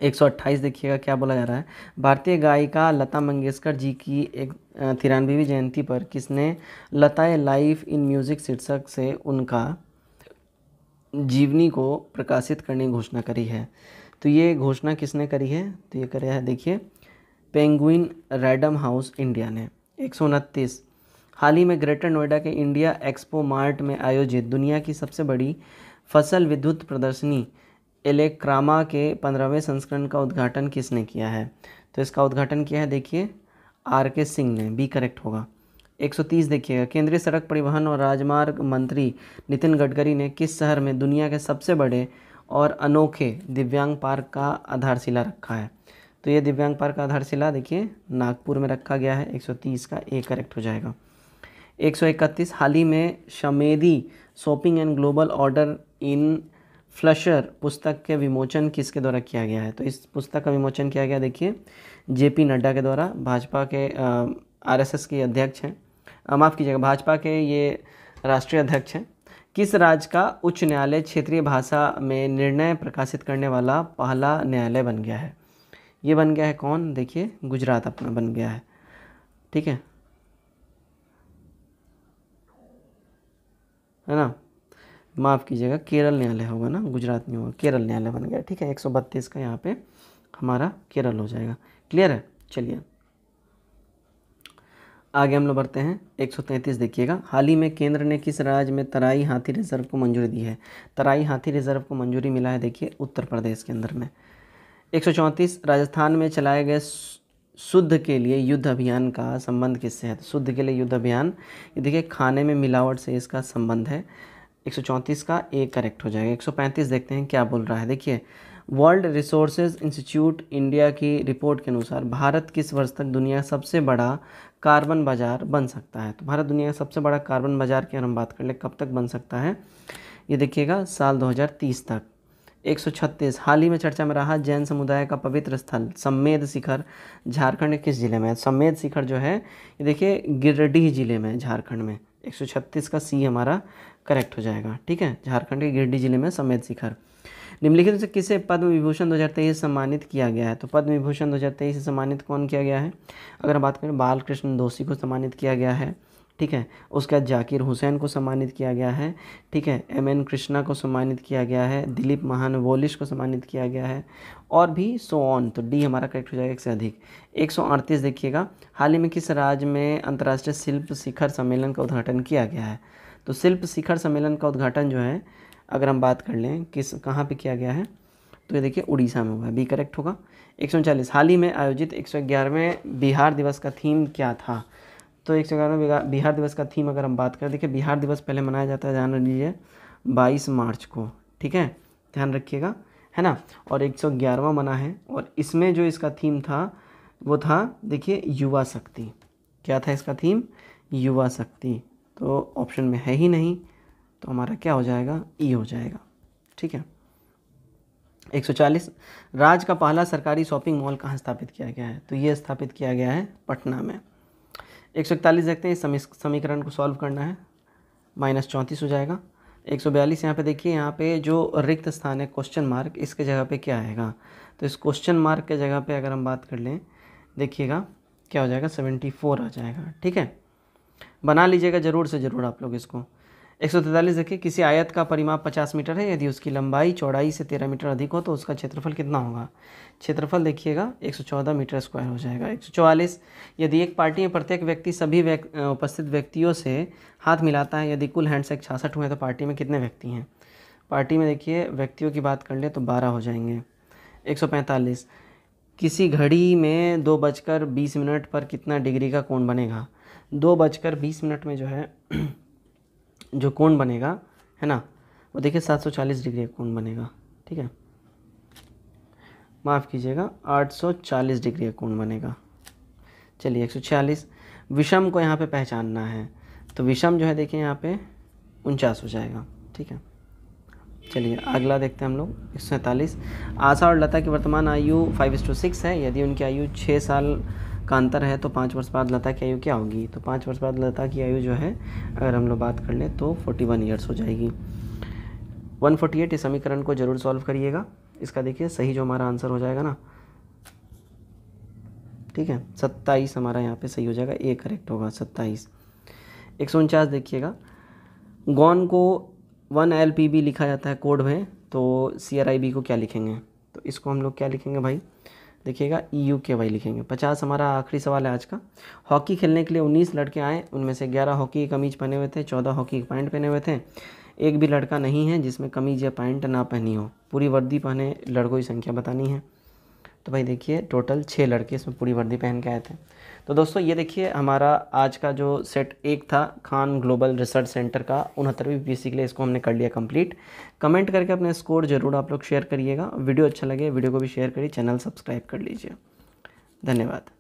एक सौ अट्ठाईस देखिएगा क्या बोला जा रहा है भारतीय गायिका लता मंगेशकर जी की एक तिरानवेवीं जयंती पर किसने लता लाइफ इन म्यूज़िक शीर्षक से उनका जीवनी को प्रकाशित करने की घोषणा करी है तो ये घोषणा किसने करी है तो ये करे है देखिए पेंगुइन रैडम हाउस इंडिया ने एक सौ उनतीस हाल ही में ग्रेटर नोएडा के इंडिया एक्सपो मार्ट में आयोजित दुनिया की सबसे बड़ी फसल विद्युत प्रदर्शनी एलेक्रामा के पंद्रहवें संस्करण का उद्घाटन किसने किया है तो इसका उद्घाटन किया है देखिए आर के सिंह ने बी करेक्ट होगा 130 देखिएगा केंद्रीय सड़क परिवहन और राजमार्ग मंत्री नितिन गडकरी ने किस शहर में दुनिया के सबसे बड़े और अनोखे दिव्यांग पार्क का आधारशिला रखा है तो ये दिव्यांग पार्क आधारशिला देखिए नागपुर में रखा गया है 130 का ए करेक्ट हो जाएगा 131 हाल ही में शमेदी shopping and global order in फ्लशर पुस्तक के विमोचन किसके द्वारा किया गया है तो इस पुस्तक का विमोचन किया गया देखिए जे पी नड्डा के द्वारा भाजपा के एस के अध्यक्ष हैं माफ़ कीजिएगा भाजपा के ये राष्ट्रीय अध्यक्ष हैं किस राज्य का उच्च न्यायालय क्षेत्रीय भाषा में निर्णय प्रकाशित करने वाला पहला न्यायालय बन गया है ये बन गया है कौन देखिए गुजरात अपना बन गया है ठीक है है ना माफ़ कीजिएगा केरल न्यायालय होगा ना गुजरात नहीं होगा केरल न्यायालय बन गया ठीक है एक सौ बत्तीस का यहाँ पे हमारा केरल हो जाएगा क्लियर है चलिए आगे हम लोग बढ़ते हैं 133 देखिएगा हाल ही में केंद्र ने किस राज्य में तराई हाथी रिजर्व को मंजूरी दी है तराई हाथी रिजर्व को मंजूरी मिला है देखिए उत्तर प्रदेश के अंदर में 134 राजस्थान में चलाए गए शुद्ध के लिए युद्ध अभियान का संबंध किससे है तो शुद्ध के लिए युद्ध अभियान ये देखिए खाने में मिलावट से इसका संबंध है 134 का ए करेक्ट हो जाएगा 135 देखते हैं क्या बोल रहा है देखिए वर्ल्ड रिसोर्सेज इंस्टीट्यूट इंडिया की रिपोर्ट के अनुसार भारत किस वर्ष तक दुनिया का सबसे बड़ा कार्बन बाज़ार बन सकता है तो भारत दुनिया का सबसे बड़ा कार्बन बाज़ार की हम बात कर ले कब तक बन सकता है ये देखिएगा साल 2030 तक एक हाल ही में चर्चा में रहा जैन समुदाय का पवित्र स्थल सम्मेद शिखर झारखंड किस ज़िले में है सम्मेद शिखर जो है ये देखिए गिरडीह ज़िले में झारखंड में 136 का सी हमारा करेक्ट हो जाएगा ठीक है झारखंड के गिरडीह ज़िले में सम्मेद शिखर निम्नलिखित से किसे पद्म विभूषण दो सम्मानित किया गया है तो पद्म विभूषण दो से सम्मानित कौन किया गया है अगर बात करें बालकृष्ण दोषी को सम्मानित किया गया है ठीक है उसके बाद जाकिर हुसैन को सम्मानित किया गया है ठीक है एम एन कृष्णा को सम्मानित किया गया है दिलीप महान वोलिश को सम्मानित किया गया है और भी सो ऑन तो डी हमारा करेक्ट हो जाएगा एक से अधिक एक सौ अड़तीस देखिएगा हाल ही में किस राज्य में अंतर्राष्ट्रीय शिल्प शिखर सम्मेलन का उद्घाटन किया गया है तो शिल्प शिखर सम्मेलन का उद्घाटन जो है अगर हम बात कर लें किस कहाँ पर किया गया है तो ये देखिए उड़ीसा में हुआ है बी करेक्ट होगा एक हाल ही में आयोजित एक बिहार दिवस का थीम क्या था तो एक सौ ग्यारह बिहार दिवस का थीम अगर हम बात करें देखिए बिहार दिवस पहले मनाया जाता है ध्यान लीजिए बाईस मार्च को ठीक है ध्यान रखिएगा है ना और एक सौ ग्यारहवा मना है और इसमें जो इसका थीम था वो था देखिए युवा शक्ति क्या था इसका थीम युवा शक्ति तो ऑप्शन में है ही नहीं तो हमारा क्या हो जाएगा ई e हो जाएगा ठीक है 140 राज्य का पहला सरकारी शॉपिंग मॉल कहाँ स्थापित किया गया है तो ये स्थापित किया गया है पटना में एक सौ इकतालीस देखते हैं इस समीकरण को सॉल्व करना है माइनस चौंतीस हो जाएगा एक सौ बयालीस यहाँ पर देखिए यहाँ पे जो रिक्त स्थान है क्वेश्चन मार्क इसके जगह पे क्या आएगा तो इस क्वेश्चन मार्क के जगह पे अगर हम बात कर लें देखिएगा क्या हो जाएगा सेवेंटी फोर आ जाएगा ठीक है बना लीजिएगा ज़रूर से ज़रूर आप लोग इसको एक सौ तैंतालीस देखिए किसी आयत का परिमाप पचास मीटर है यदि उसकी लंबाई चौड़ाई से तेरह मीटर अधिक हो तो उसका क्षेत्रफल कितना होगा क्षेत्रफल देखिएगा एक सौ चौदह मीटर स्क्वायर हो जाएगा एक सौ चौवालीस यदि एक पार्टी में प्रत्येक व्यक्ति सभी व्यक्ति उपस्थित व्यक्तियों से हाथ मिलाता है यदि कुल एक छियासठ हुए तो पार्टी में कितने व्यक्ति हैं पार्टी में देखिए व्यक्तियों की बात कर ले तो बारह हो जाएंगे एक सौ पैंतालीस किसी घड़ी में दो बजकर बीस मिनट पर कितना डिग्री का कोण बनेगा दो बजकर बीस मिनट में जो है जो कोण बनेगा है ना वो देखिए 740 डिग्री कोण बनेगा ठीक है माफ़ कीजिएगा 840 डिग्री कोण बनेगा चलिए 146 विषम को यहाँ पे पहचानना है तो विषम जो है देखिए यहाँ पे उनचास हो जाएगा ठीक है चलिए अगला देखते हैं हम लोग एक आशा और लता की वर्तमान आयु फाइव टू सिक्स है यदि उनकी आयु छः साल का अंतर है तो पाँच वर्ष बाद लता की आयु क्या होगी तो पाँच वर्ष बाद लता की आयु जो है अगर हम लोग बात कर लें तो फोर्टी वन ईयर्स हो जाएगी वन फोर्टी एट इस समीकरण को जरूर सॉल्व करिएगा इसका देखिए सही जो हमारा आंसर हो जाएगा ना ठीक है सत्ताईस हमारा यहाँ पे सही हो जाएगा ए करेक्ट होगा सत्ताईस एक सौ उनचास देखिएगा गॉन को वन एल पी बी लिखा जाता है कोड में तो सी आर आई बी को क्या लिखेंगे तो इसको हम लोग क्या लिखेंगे भाई देखिएगा ई यू के वाई लिखेंगे पचास हमारा आखिरी सवाल है आज का हॉकी खेलने के लिए उन्नीस लड़के आए उनमें से ग्यारह हॉकी की कमीज पहने हुए थे चौदह हॉकी के पैंट पहने हुए थे एक भी लड़का नहीं है जिसमें कमीज या पैंट ना पहनी हो पूरी वर्दी पहने लड़कों की संख्या बतानी है तो भाई देखिए टोटल छः लड़के इसमें पूरी वर्दी पहन के आए थे तो दोस्तों ये देखिए हमारा आज का जो सेट एक था खान ग्लोबल रिसर्च सेंटर का उनहत्तरवीं पी के लिए इसको हमने कर लिया कंप्लीट कमेंट करके अपने स्कोर ज़रूर आप लोग शेयर करिएगा वीडियो अच्छा लगे वीडियो को भी शेयर करिए चैनल सब्सक्राइब कर लीजिए धन्यवाद